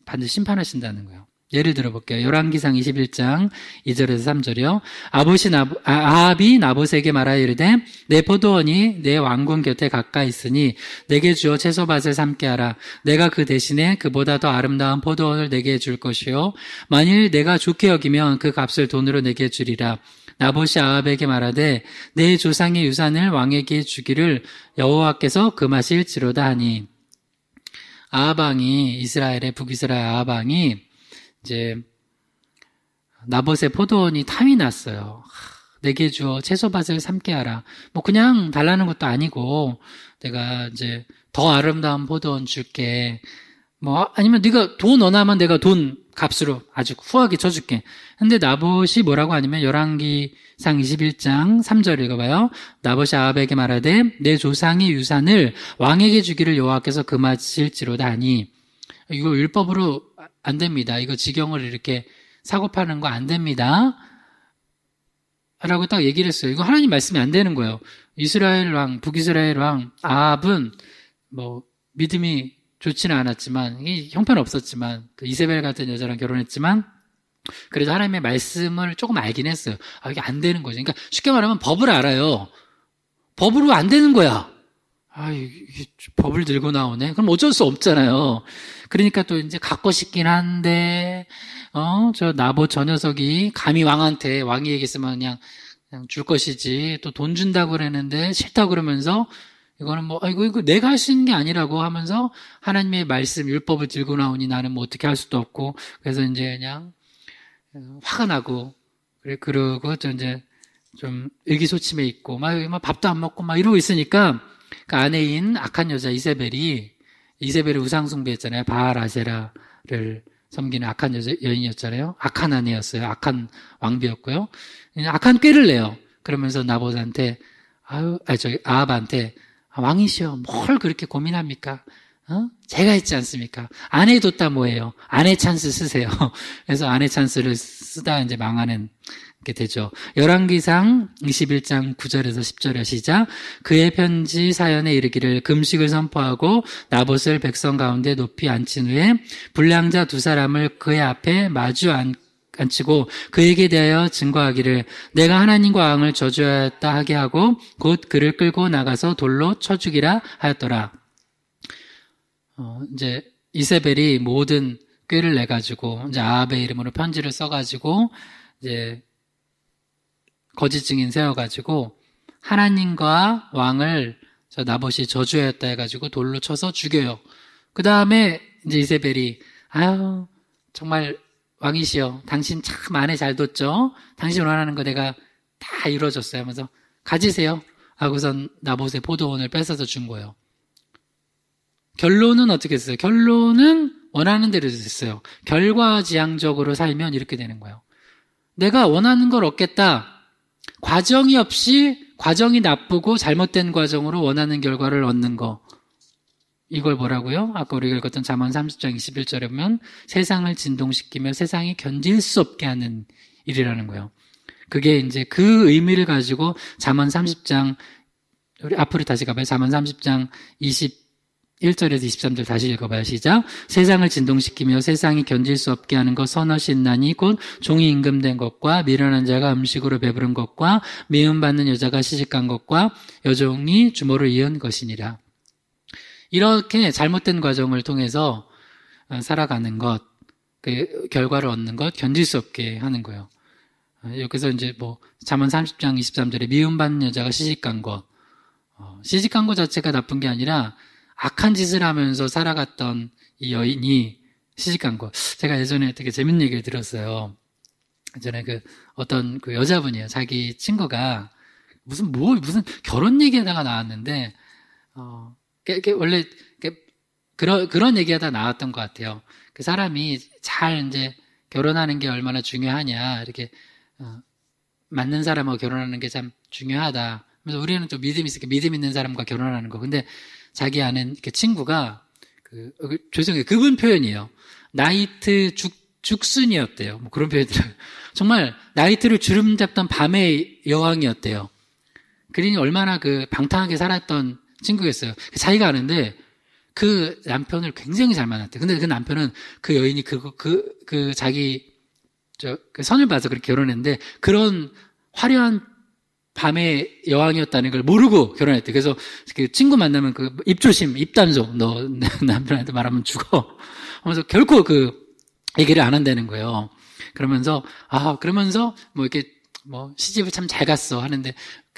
반드시 심판하신다는 거예요. 예를 들어볼게요. 열왕기상 21장 2절에서 3절이요. 아봇이 나보, 아, 합이 나봇에게 말하 이르되 내 포도원이 내 왕궁 곁에 가까이 있으니 내게 주어 채소밭을 삼게 하라. 내가 그 대신에 그보다 더 아름다운 포도원을 내게 줄 것이요. 만일 내가 좋게 여기면 그 값을 돈으로 내게 주리라. 나봇이 아합에게 말하되 내 조상의 유산을 왕에게 주기를 여호와께서 금하실지로다 그 하니 아합이 이스라엘의 북이스라엘 아합이 이제 나봇의 포도원이 탐이 났어요. 내게 주어 채소밭을 삼게 하라. 뭐 그냥 달라는 것도 아니고 내가 이제 더 아름다운 포도원 줄게. 뭐 아니면 네가 돈 원하면 내가 돈 값으로 아주 후하게 쳐줄게. 근데 나봇이 뭐라고 하냐면 열왕기상 21장 3절 읽어봐요. 나봇이 아합에게 말하되 내 조상의 유산을 왕에게 주기를 여호와께서 금하실지로다니. 이거 율법으로 안 됩니다. 이거 직영을 이렇게 사고 파는 거 안 됩니다. 라고 딱 얘기를 했어요. 이거 하나님 말씀이 안 되는 거예요. 이스라엘 왕, 북이스라엘 왕 아합은 뭐 믿음이 좋지는 않았지만 형편 없었지만 그 이세벨 같은 여자랑 결혼했지만 그래도 하나님의 말씀을 조금 알긴 했어요. 아, 이게 안 되는 거죠. 그러니까 쉽게 말하면 법을 알아요. 법으로 안 되는 거야. 아, 이게 법을 들고 나오네. 그럼 어쩔 수 없잖아요. 그러니까 또 이제 갖고 싶긴 한데, 어, 저 나보 저 녀석이 감히 왕한테, 왕이 얘기했으면 그냥, 그냥 줄 것이지. 또 돈 준다고 그랬는데 싫다 그러면서 이거는 뭐, 아 이거, 이거 내가 할 수 있는 게 아니라고 하면서 하나님의 말씀, 율법을 들고 나오니 나는 뭐 어떻게 할 수도 없고, 그래서 이제 그냥 어, 화가 나고, 그래, 그러고 저 이제 좀 의기소침해 있고, 막, 막 밥도 안 먹고 막 이러고 있으니까 그 아내인 악한 여자 이세벨이 이세벨이 우상숭배했잖아요. 바알 아세라를 섬기는 악한 여 여인이었잖아요. 악한 아내였어요. 악한 왕비였고요. 악한 꾀를 내요. 그러면서 나봇한테 아유, 아 저기 아합한테 아, 왕이시여 뭘 그렇게 고민합니까? 어? 제가 했지 않습니까? 아내 뒀다 뭐예요? 아내 찬스 쓰세요. 그래서 아내 찬스를 쓰다 이제 망하는 이렇게 되죠. 열왕기상 21장 9절에서 10절에 시작 그의 편지 사연에 이르기를 금식을 선포하고 나봇을 백성 가운데 높이 앉힌 후에 불량자 두 사람을 그의 앞에 마주 앉 간치고 그에게 대하여 증거하기를 내가 하나님과 왕을 저주하였다 하게 하고 곧 그를 끌고 나가서 돌로 쳐 죽이라 하였더라. 어, 이제 이세벨이 모든 꾀를 내 가지고 이제 아합의 이름으로 편지를 써 가지고 이제 거짓 증인 세워가지고 하나님과 왕을 저 나봇이 저주했다 해가지고 돌로 쳐서 죽여요. 그 다음에 이제 이세벨이 아유 정말 왕이시여 당신 참 아내 잘 뒀죠. 당신 원하는 거 내가 다 이루어졌어요 하면서 가지세요. 하고선 나봇의 포도원을 뺏어서 준 거예요. 결론은 어떻게 됐어요? 결론은 원하는 대로 됐어요. 결과지향적으로 살면 이렇게 되는 거예요. 내가 원하는 걸 얻겠다. 과정이 없이 과정이 나쁘고 잘못된 과정으로 원하는 결과를 얻는 거. 이걸 뭐라고요? 아까 우리가 읽었던 자언 30장 21절에 보면 세상을 진동시키며 세상이 견딜 수 없게 하는 일이라는 거예요. 그게 이제 그 의미를 가지고 자언 30장 우리 앞으로 다시 가봐요. 자언 30장 20 1절에서 23절 다시 읽어봐요. 시작. 세상을 진동시키며 세상이 견딜 수 없게 하는 것 선하신 나니 곧 종이 임금된 것과 미련한 자가 음식으로 배부른 것과 미움받는 여자가 시집간 것과 여종이 주모를 이은 것이니라. 이렇게 잘못된 과정을 통해서 어, 살아가는 것, 그 결과를 얻는 것, 견딜 수 없게 하는 거예요. 어, 여기서 이제 뭐 잠언 30장 23절에 미움받는 여자가 시집간 것, 어, 시집간 것 자체가 나쁜 게 아니라 악한 짓을 하면서 살아갔던 이 여인이 시집간 거. 제가 예전에 되게 재밌는 얘기를 들었어요. 예전에 그 어떤 그 여자분이에요. 자기 친구가 무슨 뭐 무슨 결혼 얘기에다가 나왔는데 어 이렇게 원래 이게 그런 그런 얘기하다 나왔던 것 같아요. 그 사람이 잘 이제 결혼하는 게 얼마나 중요하냐 이렇게 어, 맞는 사람하고 결혼하는 게 참 중요하다. 그래서 우리는 좀 믿음이 있으니까 믿음 있는 사람과 결혼하는 거. 근데 자기 아는 친구가 그, 어, 그, 죄송해요. 그분 표현이에요. 나이트 죽, 죽순이었대요. 뭐 그런 표현이더라요 정말 나이트를 주름 잡던 밤의 여왕이었대요. 그린이 얼마나 그 방탕하게 살았던 친구겠어요. 자기가 아는데 그 남편을 굉장히 잘 만났대. 근데 그 남편은 그 여인이 그, 그, 그 자기 저, 그 선을 봐서 그렇게 결혼했는데 그런 화려한 밤에 여왕이었다는 걸 모르고 결혼했대. 그래서 그 친구 만나면 그 입조심, 입단속, 너 남편한테 말하면 죽어. 하면서 결코 그 얘기를 안 한다는 거예요. 그러면서, 아, 그러면서 뭐 이렇게 뭐 시집을 참 잘 갔어 하는데,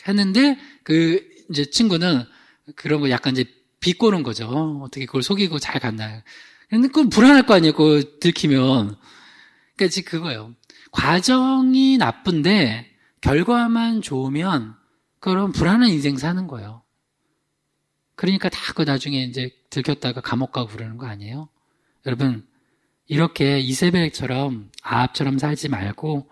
했는데 그 이제 친구는 그런 거 약간 이제 비꼬는 거죠. 어떻게 그걸 속이고 잘 갔나. 근데 그건 불안할 거 아니에요. 그거 들키면. 그니까 지금 그거예요. 과정이 나쁜데 결과만 좋으면 그런 불안한 인생 사는 거예요. 그러니까 다그 나중에 이제 들켰다가 감옥 가고 그러는 거 아니에요? 여러분 이렇게 이세벨처럼 아합처럼 살지 말고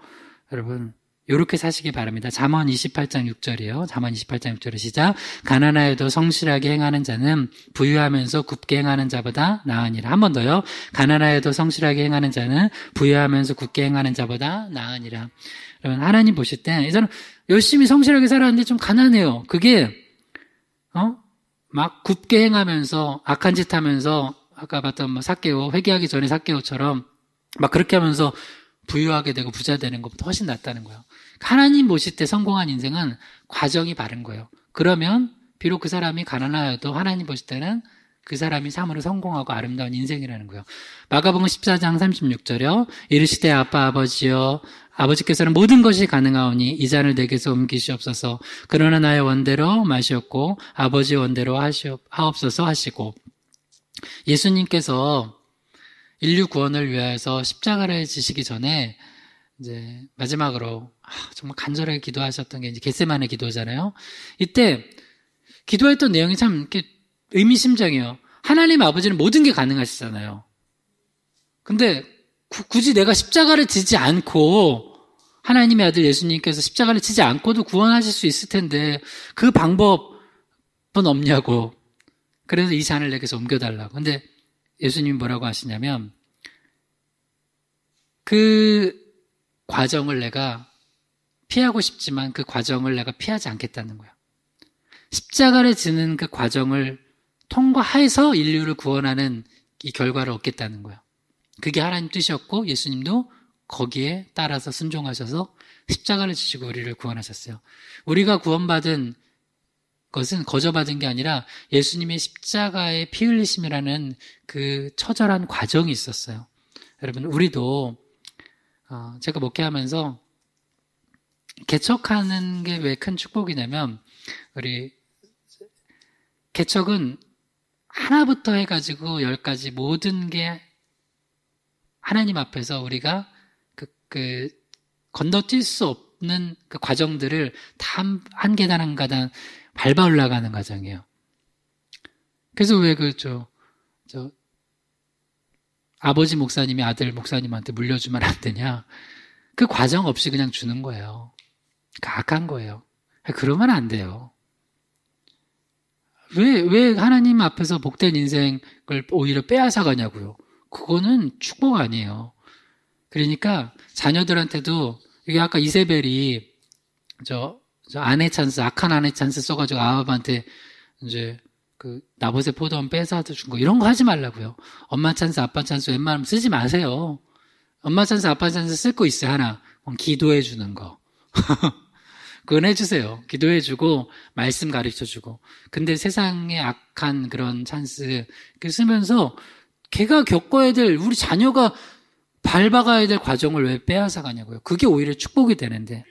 여러분 요렇게 사시기 바랍니다. 잠언 28장 6절이요. 잠언 28장 6절 시작. 가난하여도 성실하게 행하는 자는 부유하면서 굽게 행하는 자보다 나으니라. 한번 더요. 가난하여도 성실하게 행하는 자는 부유하면서 굽게 행하는 자보다 나으니라. 여러분, 예, 하나님 보실 때, 이 사람 열심히 성실하게 살았는데 좀 가난해요. 그게, 어? 막굳게 행하면서, 악한 짓 하면서, 아까 봤던 뭐 사케오, 회개하기 전에 사케오처럼, 막 그렇게 하면서 부유하게 되고 부자 되는 것보다 훨씬 낫다는 거예요. 그러니까 하나님 보실때 성공한 인생은 과정이 바른 거예요. 그러면, 비록 그 사람이 가난하여도 하나님 보실 때는 그 사람이 참으로 성공하고 아름다운 인생이라는 거예요. 마가복음 14장 36절이요. 이르시되 아빠 아버지여 아버지께서는 모든 것이 가능하오니 이 잔을 내게서 옮기시옵소서. 그러나 나의 원대로 마시옵고 아버지 원대로 하옵옵소서 하시고 예수님께서 인류 구원을 위하여서 십자가를 지시기 전에 이제 마지막으로 정말 간절하게 기도하셨던 게 이제 겟세만의 기도잖아요. 이때 기도했던 내용이 참 이렇게 의미심장해요. 하나님 아버지는 모든 게 가능하시잖아요. 근데 굳이 내가 십자가를 지지 않고 하나님의 아들 예수님께서 십자가를 지지 않고도 구원하실 수 있을 텐데 그 방법은 없냐고. 그래서 이 잔을 내게서 옮겨달라고. 근데 예수님이 뭐라고 하시냐면 그 과정을 내가 피하고 싶지만 그 과정을 내가 피하지 않겠다는 거야. 십자가를 지는 그 과정을 통과해서 인류를 구원하는 이 결과를 얻겠다는 거야. 그게 하나님 뜻이었고 예수님도 거기에 따라서 순종하셔서 십자가를 지시고 우리를 구원하셨어요. 우리가 구원받은 것은 거저받은 게 아니라 예수님의 십자가의 피 흘리심이라는 그 처절한 과정이 있었어요. 여러분, 우리도 어, 제가 목회하면서 개척하는 게 왜 큰 축복이냐면 우리 개척은 하나부터 해가지고 열까지 모든 게 하나님 앞에서 우리가 그, 그 건너뛸 수 없는 그 과정들을 다 한 계단 한 계단 밟아 올라가는 과정이에요. 그래서 왜 그저 그렇죠? 저, 아버지 목사님이 아들 목사님한테 물려주면 안 되냐? 그 과정 없이 그냥 주는 거예요. 그 악한 거예요. 그러면 안 돼요. 왜, 왜 하나님 앞에서 복된 인생을 오히려 빼앗아가냐고요. 그거는 축복 아니에요. 그러니까 자녀들한테도 여기 아까 이세벨이 저, 저 아내 찬스 악한 아내 찬스 써가지고 아합한테 이제 그 나봇의 포도원 뺏어서 준거 이런 거 하지 말라고요. 엄마 찬스 아빠 찬스 웬만하면 쓰지 마세요. 엄마 찬스 아빠 찬스 쓸 거 있어요 하나. 기도해 주는 거. 그건 해주세요. 기도해 주고 말씀 가르쳐 주고. 근데 세상의 악한 그런 찬스 그 쓰면서 걔가 겪어야 될 우리 자녀가 밟아가야 될 과정을 왜 빼앗아 가냐고요. 그게 오히려 축복이 되는데.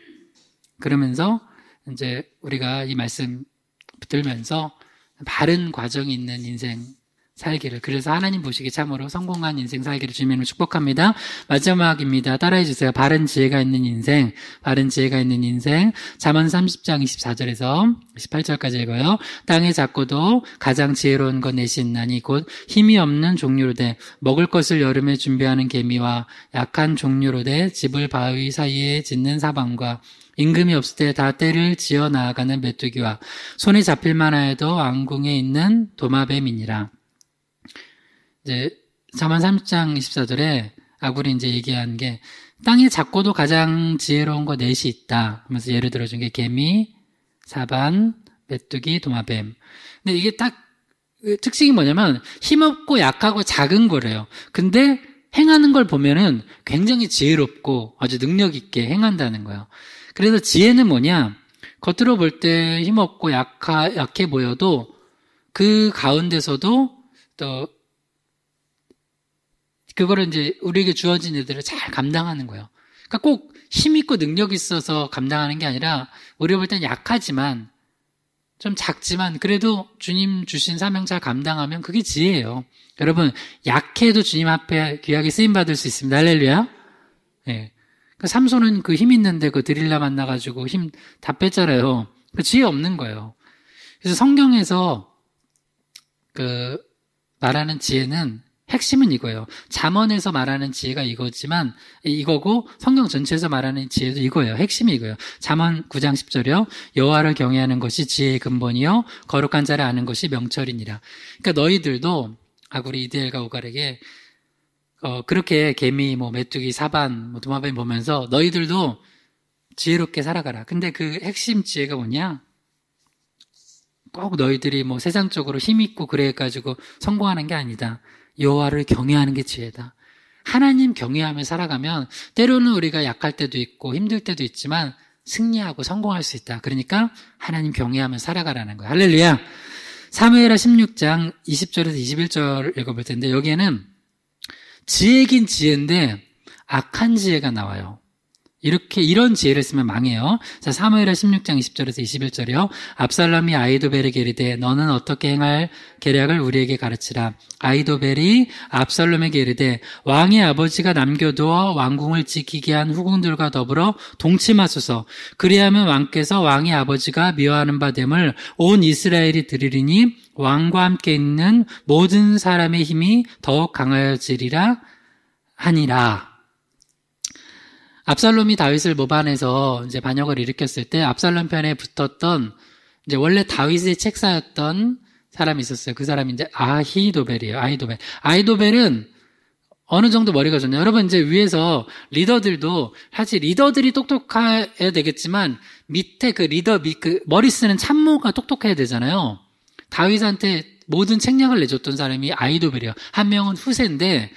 그러면서 이제 우리가 이 말씀 들면서 바른 과정이 있는 인생 살기를 그래서 하나님 보시기 에 참으로 성공한 인생 살기를 주님으 축복합니다. 마지막입니다. 따라해 주세요. 바른 지혜가 있는 인생, 바른 지혜가 있는 인생. 자만 30장 24절에서 1 8절까지 읽어요. 땅에 작고도 가장 지혜로운 것 내신 나니 곧 힘이 없는 종류로 돼 먹을 것을 여름에 준비하는 개미와 약한 종류로 돼 집을 바위 사이에 짓는 사방과 임금이 없을 때 다 때를 지어 나아가는 메뚜기와 손에 잡힐 만하여도 왕궁에 있는 도마뱀이니라. 이제 4만 30장 24절에 아굴이 이제 얘기한 게 땅에 작고도 가장 지혜로운 거 넷이 있다 하면서 예를 들어준 게 개미, 사반, 메뚜기, 도마뱀. 근데 이게 딱 특징이 뭐냐면 힘없고 약하고 작은 거래요. 근데 행하는 걸 보면은 굉장히 지혜롭고 아주 능력 있게 행한다는 거예요. 그래서 지혜는 뭐냐? 겉으로 볼 때 힘없고 약하, 약해 보여도 그 가운데서도 또 그거를 이제 우리에게 주어진 일들을 잘 감당하는 거예요. 그러니까 꼭 힘있고 능력 있어서 감당하는 게 아니라 우리가 볼 땐 약하지만 좀 작지만 그래도 주님 주신 사명 잘 감당하면 그게 지혜예요. 여러분 약해도 주님 앞에 귀하게 쓰임 받을 수 있습니다. 할렐루야. 예. 네. 삼손은 그 힘 있는데 그 드릴라 만나가지고 힘다 뺐잖아요. 그 지혜 없는 거예요. 그래서 성경에서 그 말하는 지혜는 핵심은 이거예요. 잠언에서 말하는 지혜가 이거지만 이거고 성경 전체에서 말하는 지혜도 이거예요. 핵심이 이거예요. 잠언 9장 10절이요. 여호와를 경외하는 것이 지혜의 근본이요 거룩한 자를 아는 것이 명철이니라. 그러니까 너희들도 아구리 이데엘과 오갈에게 어, 그렇게 개미, 뭐 메뚜기, 사반, 뭐 도마뱀 보면서 너희들도 지혜롭게 살아가라. 근데 그 핵심 지혜가 뭐냐? 꼭 너희들이 뭐 세상적으로 힘 있고 그래 가지고 성공하는 게 아니다. 여호와를 경외하는 게 지혜다. 하나님 경외하며 살아가면 때로는 우리가 약할 때도 있고 힘들 때도 있지만 승리하고 성공할 수 있다. 그러니까 하나님 경외하며 살아가라는 거야. 할렐루야. 사무엘하 16장 20절에서 21절 읽어볼 텐데 여기에는 지혜긴 지혜인데 악한 지혜가 나와요. 이렇게 이런 지혜를 쓰면 망해요. 자, 사무엘하 16장 20절에서 21절이요. 압살롬이 아이도벨에게 이르되 너는 어떻게 행할 계략을 우리에게 가르치라. 아이도벨이 압살롬에게 이르되 왕의 아버지가 남겨두어 왕궁을 지키게 한 후궁들과 더불어 동침하소서. 그리하면 왕께서 왕의 아버지가 미워하는 바됨을 온 이스라엘이 들으리니 왕과 함께 있는 모든 사람의 힘이 더욱 강하여지리라 하니라. 압살롬이 다윗을 모반해서 이제 반역을 일으켰을 때 압살롬 편에 붙었던 이제 원래 다윗의 책사였던 사람이 있었어요. 그 사람이 이제 아히도벨이에요. 아히도벨. 아히도벨은 어느 정도 머리가 좋냐. 여러분 이제 위에서 리더들도 사실 리더들이 똑똑해야 되겠지만 밑에 그 리더 그 머리 쓰는 참모가 똑똑해야 되잖아요. 다윗한테 모든 책략을 내줬던 사람이 아이도벨이에요. 한 명은 후세인데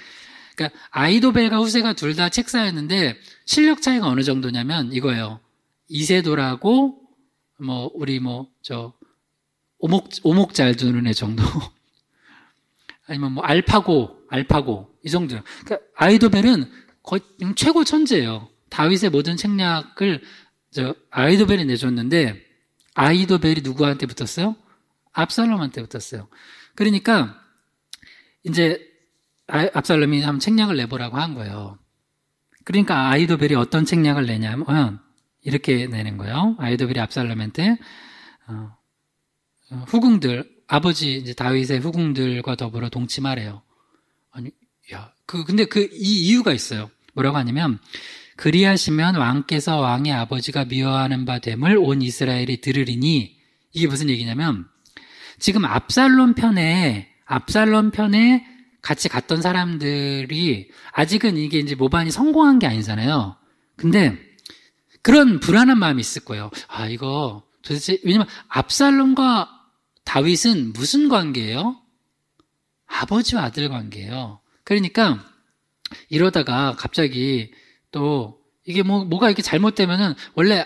그러니까 아이도벨과 후세가 둘 다 책사였는데 실력 차이가 어느 정도냐면 이거예요. 이세돌하고 뭐 우리 뭐 저 오목 오목 잘 두는 애 정도 아니면 뭐 알파고 알파고 이 정도요. 그러니까 아이도벨은 거의 음, 최고 천재예요. 다윗의 모든 책략을 저 아이도벨이 내줬는데 아이도벨이 누구한테 붙었어요? 압살롬한테 붙었어요. 그러니까 이제 아, 압살롬이 한번 책략을 내보라고 한 거예요. 그러니까 아이도벨이 어떤 책략을 내냐면 이렇게 내는 거예요. 아이도벨이 압살롬한테 어, 후궁들 아버지 이제 다윗의 후궁들과 더불어 동침하래요. 아니 야그 근데 그 이 이유가 있어요. 뭐라고 하냐면 그리하시면 왕께서 왕의 아버지가 미워하는 바 됨을 온 이스라엘이 들으리니 이게 무슨 얘기냐면 지금 압살롬 편에 압살롬 편에 같이 갔던 사람들이 아직은 이게 이제 모반이 성공한 게 아니잖아요. 근데 그런 불안한 마음이 있을 거예요. 아, 이거 도대체, 왜냐면 압살롬과 다윗은 무슨 관계예요? 아버지와 아들 관계예요. 그러니까 이러다가 갑자기 또 이게 뭐, 뭐가 이렇게 잘못되면은 원래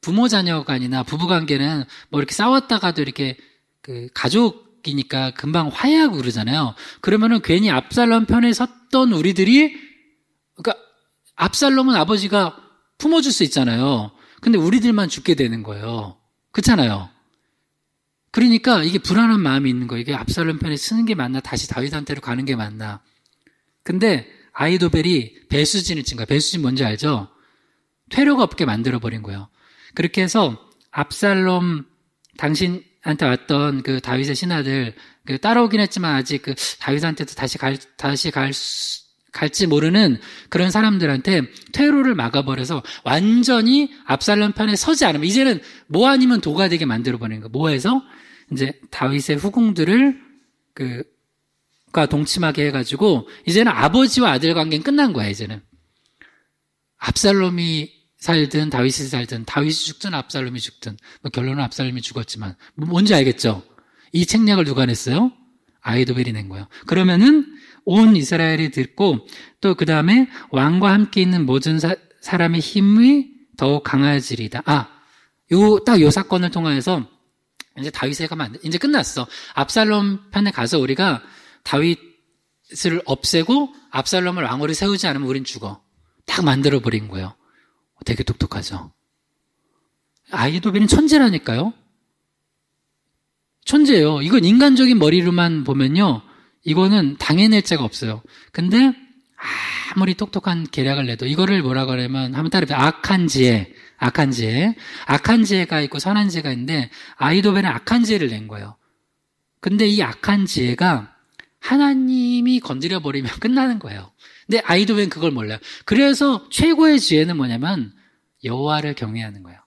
부모 자녀 간이나 부부 관계는 뭐 이렇게 싸웠다가도 이렇게 그 가족 민족이니까 금방 화해하고 그러잖아요. 그러면은 괜히 압살롬 편에 섰던 우리들이 그러니까 압살롬은 아버지가 품어줄 수 있잖아요. 근데 우리들만 죽게 되는 거예요. 그렇잖아요. 그러니까 이게 불안한 마음이 있는 거예요. 이게 압살롬 편에 쓰는 게 맞나? 다시 다윗한테로 가는 게 맞나? 근데 아이도벨이 배수진을 친 거예요. 배수진 뭔지 알죠? 퇴로가 없게 만들어버린 거예요. 그렇게 해서 압살롬 당신 한테 왔던 그 다윗의 신하들 그 따라오긴 했지만 아직 그 다윗한테도 다시 갈 다시 갈 수, 갈지 모르는 그런 사람들한테 퇴로를 막아버려서 완전히 압살롬 편에 서지 않으면 이제는 뭐 아니면 도가 되게 만들어버리는 거. 뭐해서 이제 다윗의 후궁들을 그가 동침하게 해가지고 이제는 아버지와 아들 관계는 끝난 거야 이제는 압살롬이 살든 다윗이 살든 다윗이 죽든 압살롬이 죽든 뭐 결론은 압살롬이 죽었지만 뭐 뭔지 알겠죠? 이 책략을 누가 냈어요? 아이도벨이 낸 거예요. 그러면은 온 이스라엘이 듣고 또 그 다음에 왕과 함께 있는 모든 사, 람의 힘이 더욱 강해지리다. 아, 요딱 요 사건을 통해서 이제 다윗에 가면 이제 끝났어. 압살롬 편에 가서 우리가 다윗을 없애고 압살롬을 왕으로 세우지 않으면 우린 죽어. 딱 만들어 버린 거예요. 되게 똑똑하죠. 아이도비는 천재라니까요. 천재예요. 이건 인간적인 머리로만 보면요. 이거는 당해낼 자가 없어요. 근데 아무리 똑똑한 계략을 내도 이거를 뭐라 그러면 하면 따르면 악한 지혜, 악한 지혜, 악한 지혜가 있고 선한 지혜가 있는데 아이도베는 악한 지혜를 낸 거예요. 근데 이 악한 지혜가 하나님이 건드려 버리면 끝나는 거예요. 근데 아이도 웬 그걸 몰라요. 그래서 최고의 지혜는 뭐냐면 여호와를 경외하는 거예요.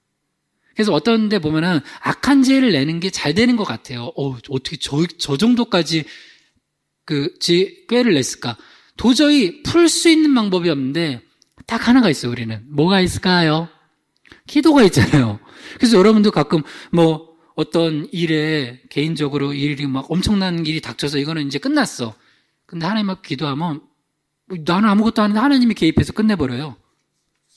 그래서 어떤 데 보면은 악한 지혜를 내는 게 잘 되는 것 같아요. 어, 어떻게 저, 저 정도까지 그, 지, 꾀를 냈을까? 도저히 풀 수 있는 방법이 없는데 딱 하나가 있어 우리는. 뭐가 있을까요? 기도가 있잖아요. 그래서 여러분도 가끔 뭐 어떤 일에 개인적으로 일이 막 엄청난 일이 닥쳐서 이거는 이제 끝났어. 근데 하나님 앞 기도하면 나는 아무것도 안 하는데 하나님이 개입해서 끝내버려요.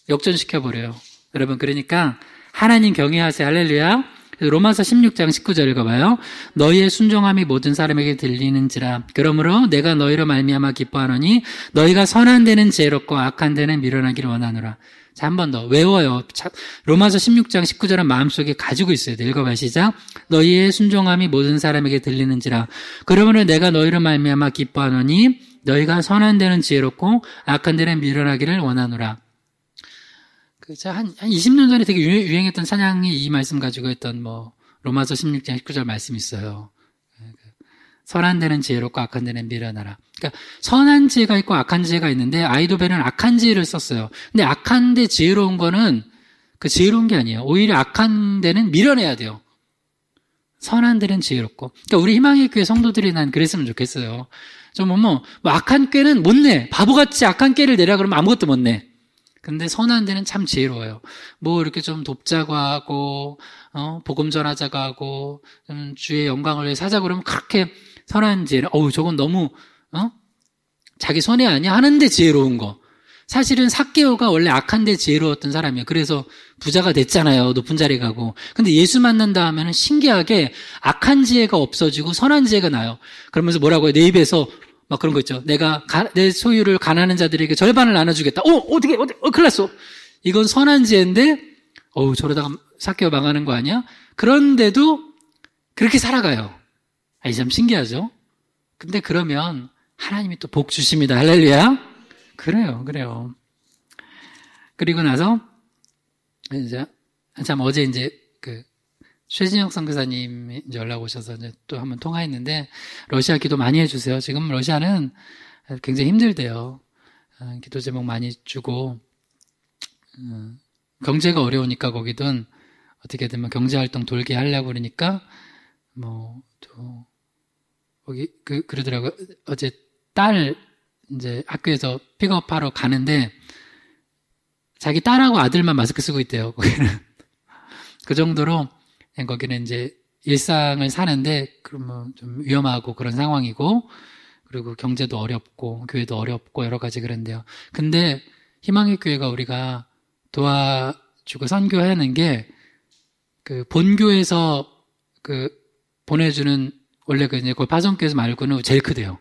역전시켜버려요. 여러분, 그러니까 하나님 경외하세요. 할렐루야. 로마서 16장 19절 읽어봐요. 너희의 순종함이 모든 사람에게 들리는지라. 그러므로 내가 너희로 말미암아 기뻐하노니 너희가 선한 데는 지혜롭고 악한 데는 미련하기를 원하노라. 자, 한 번 더 외워요. 로마서 16장 19절은 마음속에 가지고 있어야 돼. 네, 읽어봐 시작. 너희의 순종함이 모든 사람에게 들리는지라. 그러므로 내가 너희로 말미암아 기뻐하노니 너희가 선한 데는 지혜롭고 악한 데는 미련하기를 원하노라. 그한 한 20년 전에 되게 유행했던 찬양이 이 말씀 가지고 했던 뭐 로마서 16장 19절 말씀 있어요. 그 선한 데는 지혜롭고 악한 데는 미련하라. 그러니까 선한 지혜가 있고 악한 지혜가 있는데 아이도벨은 악한 지혜를 썼어요. 근데 악한데 지혜로운 거는 그 지혜로운 게 아니에요. 오히려 악한 데는 미련해야 돼요. 선한 데는 지혜롭고. 그러니까 우리 희망의 교회 성도들이 난 그랬으면 좋겠어요. 좀 뭐, 뭐, 악한 꾀는 못 내. 바보같이 악한 꾀를 내라 그러면 아무것도 못 내. 근데 선한 데는 참 지혜로워요. 뭐 이렇게 좀 돕자고 하고, 어, 복음 전하자고 하고, 좀 음, 주의 영광을 위해 사자고 그러면 그렇게 선한 지혜를, 어우, 저건 너무, 어? 자기 손해 아니야? 하는데 지혜로운 거. 사실은 사개오가 원래 악한데 지혜로웠던 사람이에요. 그래서 부자가 됐잖아요. 높은 자리 가고. 근데 예수 만난 다음에는 신기하게 악한 지혜가 없어지고 선한 지혜가 나요. 그러면서 뭐라고 해요? 내 입에서 막 그런 거 있죠. 내가 가, 내 소유를 가난한 자들에게 절반을 나눠주겠다. 어, 어떻게, 어떻게, 어, 큰일 났어. 이건 선한 지혜인데, 어우, 저러다가 삭개 망하는 거 아니야? 그런데도 그렇게 살아가요. 아, 이참 신기하죠? 근데 그러면 하나님이 또 복 주십니다. 할렐루야. 그래요, 그래요. 그리고 나서, 이제, 참 어제 이제 그 최진혁 선교사님 연락 오셔서 이제 또 한 번 통화했는데 러시아 기도 많이 해주세요. 지금 러시아는 굉장히 힘들대요. 어, 기도 제목 많이 주고 어, 경제가 어려우니까 거기든 어떻게든 뭐 경제 활동 돌게 하려고 그러니까 뭐 또 거기 그 그러더라고 어제 딸 이제 학교에서 픽업하러 가는데 자기 딸하고 아들만 마스크 쓰고 있대요. 거기는 그 정도로 거기는 이제 일상을 사는데 그러면 뭐 좀 위험하고 그런 상황이고 그리고 경제도 어렵고 교회도 어렵고 여러 가지 그런데요. 근데 희망의 교회가 우리가 도와주고 선교하는 게 그 본교에서 그 보내주는 원래 그 이제 그 파송교에서 말고는 제일 크대요.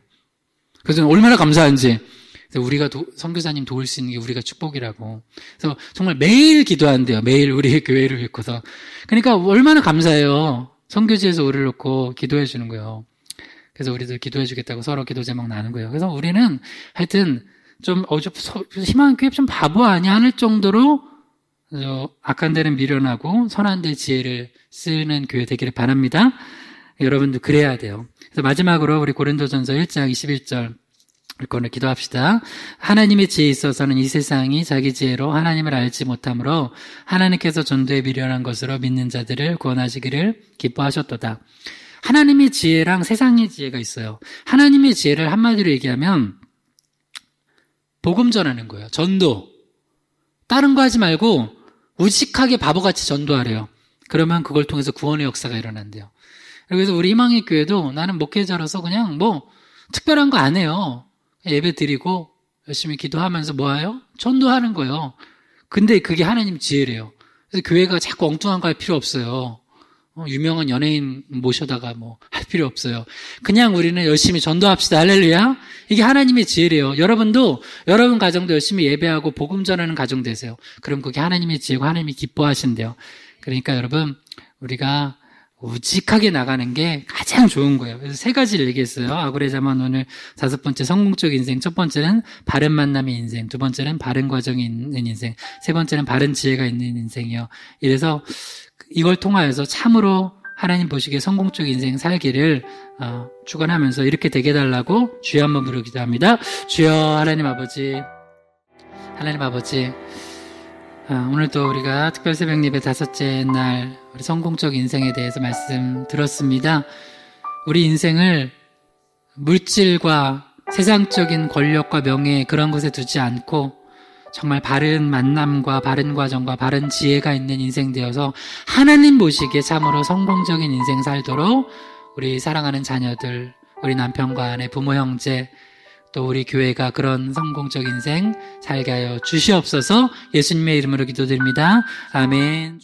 그래서 얼마나 감사한지 그래서 우리가 도, 성교사님 도울 수 있는 게 우리가 축복이라고. 그래서 정말 매일 기도한대요. 매일 우리의 교회를 위고서 그러니까 얼마나 감사해요. 성교지에서 우리를 놓고 기도해 주는 거예요. 그래서 우리도 기도해 주겠다고 서로 기도 제목 나는 거예요. 그래서 우리는 하여튼 좀 어저 희망 교 꽤좀 바보 아니 하는 정도로 악한 데는 미련하고 선한 데 지혜를 쓰는 교회 되기를 바랍니다. 여러분도 그래야 돼요. 그래서 마지막으로 우리 고린도전서 1장 21절 오늘 기도합시다. 하나님의 지혜에 있어서는 이 세상이 자기 지혜로 하나님을 알지 못하므로 하나님께서 전도에 미련한 것으로 믿는 자들을 구원하시기를 기뻐하셨도다. 하나님의 지혜랑 세상의 지혜가 있어요. 하나님의 지혜를 한마디로 얘기하면 복음 전하는 거예요. 전도. 다른 거 하지 말고 우직하게 바보같이 전도하래요. 그러면 그걸 통해서 구원의 역사가 일어난대요. 그래서 우리 희망의 교회도 나는 목회자로서 그냥 뭐 특별한 거 안 해요. 예배 드리고 열심히 기도하면서 뭐예요? 전도하는 거예요. 근데 그게 하나님 지혜래요. 그래서 교회가 자꾸 엉뚱한 거 할 필요 없어요. 어, 유명한 연예인 모셔다가 뭐 할 필요 없어요. 그냥 우리는 열심히 전도합시다. 할렐루야. 이게 하나님의 지혜래요. 여러분도 여러분 가정도 열심히 예배하고 복음 전하는 가정 되세요. 그럼 그게 하나님의 지혜고 하나님이 기뻐하신대요. 그러니까 여러분 우리가 우직하게 나가는 게 가장 좋은 거예요. 그래서 세 가지를 얘기했어요. 아구레자만 오늘 다섯 번째 성공적 인생, 첫 번째는 바른 만남의 인생, 두 번째는 바른 과정이 있는 인생, 세 번째는 바른 지혜가 있는 인생이요. 이래서 이걸 통하여서 참으로 하나님 보시기에 성공적 인생 살기를 어, 주관하면서 이렇게 되게 달라고 주여 한번 부르기도 합니다. 주여 하나님 아버지, 하나님 아버지. 아, 오늘도 우리가 특별 새벽 예의 다섯째 날 우리 성공적 인생에 대해서 말씀 들었습니다. 우리 인생을 물질과 세상적인 권력과 명예 그런 것에 두지 않고 정말 바른 만남과 바른 과정과 바른 지혜가 있는 인생 되어서 하나님 보시기에 참으로 성공적인 인생 살도록 우리 사랑하는 자녀들, 우리 남편과 아내, 부모, 형제, 또 우리 교회가 그런 성공적 인생 살게 하여 주시옵소서 예수님의 이름으로 기도드립니다. 아멘.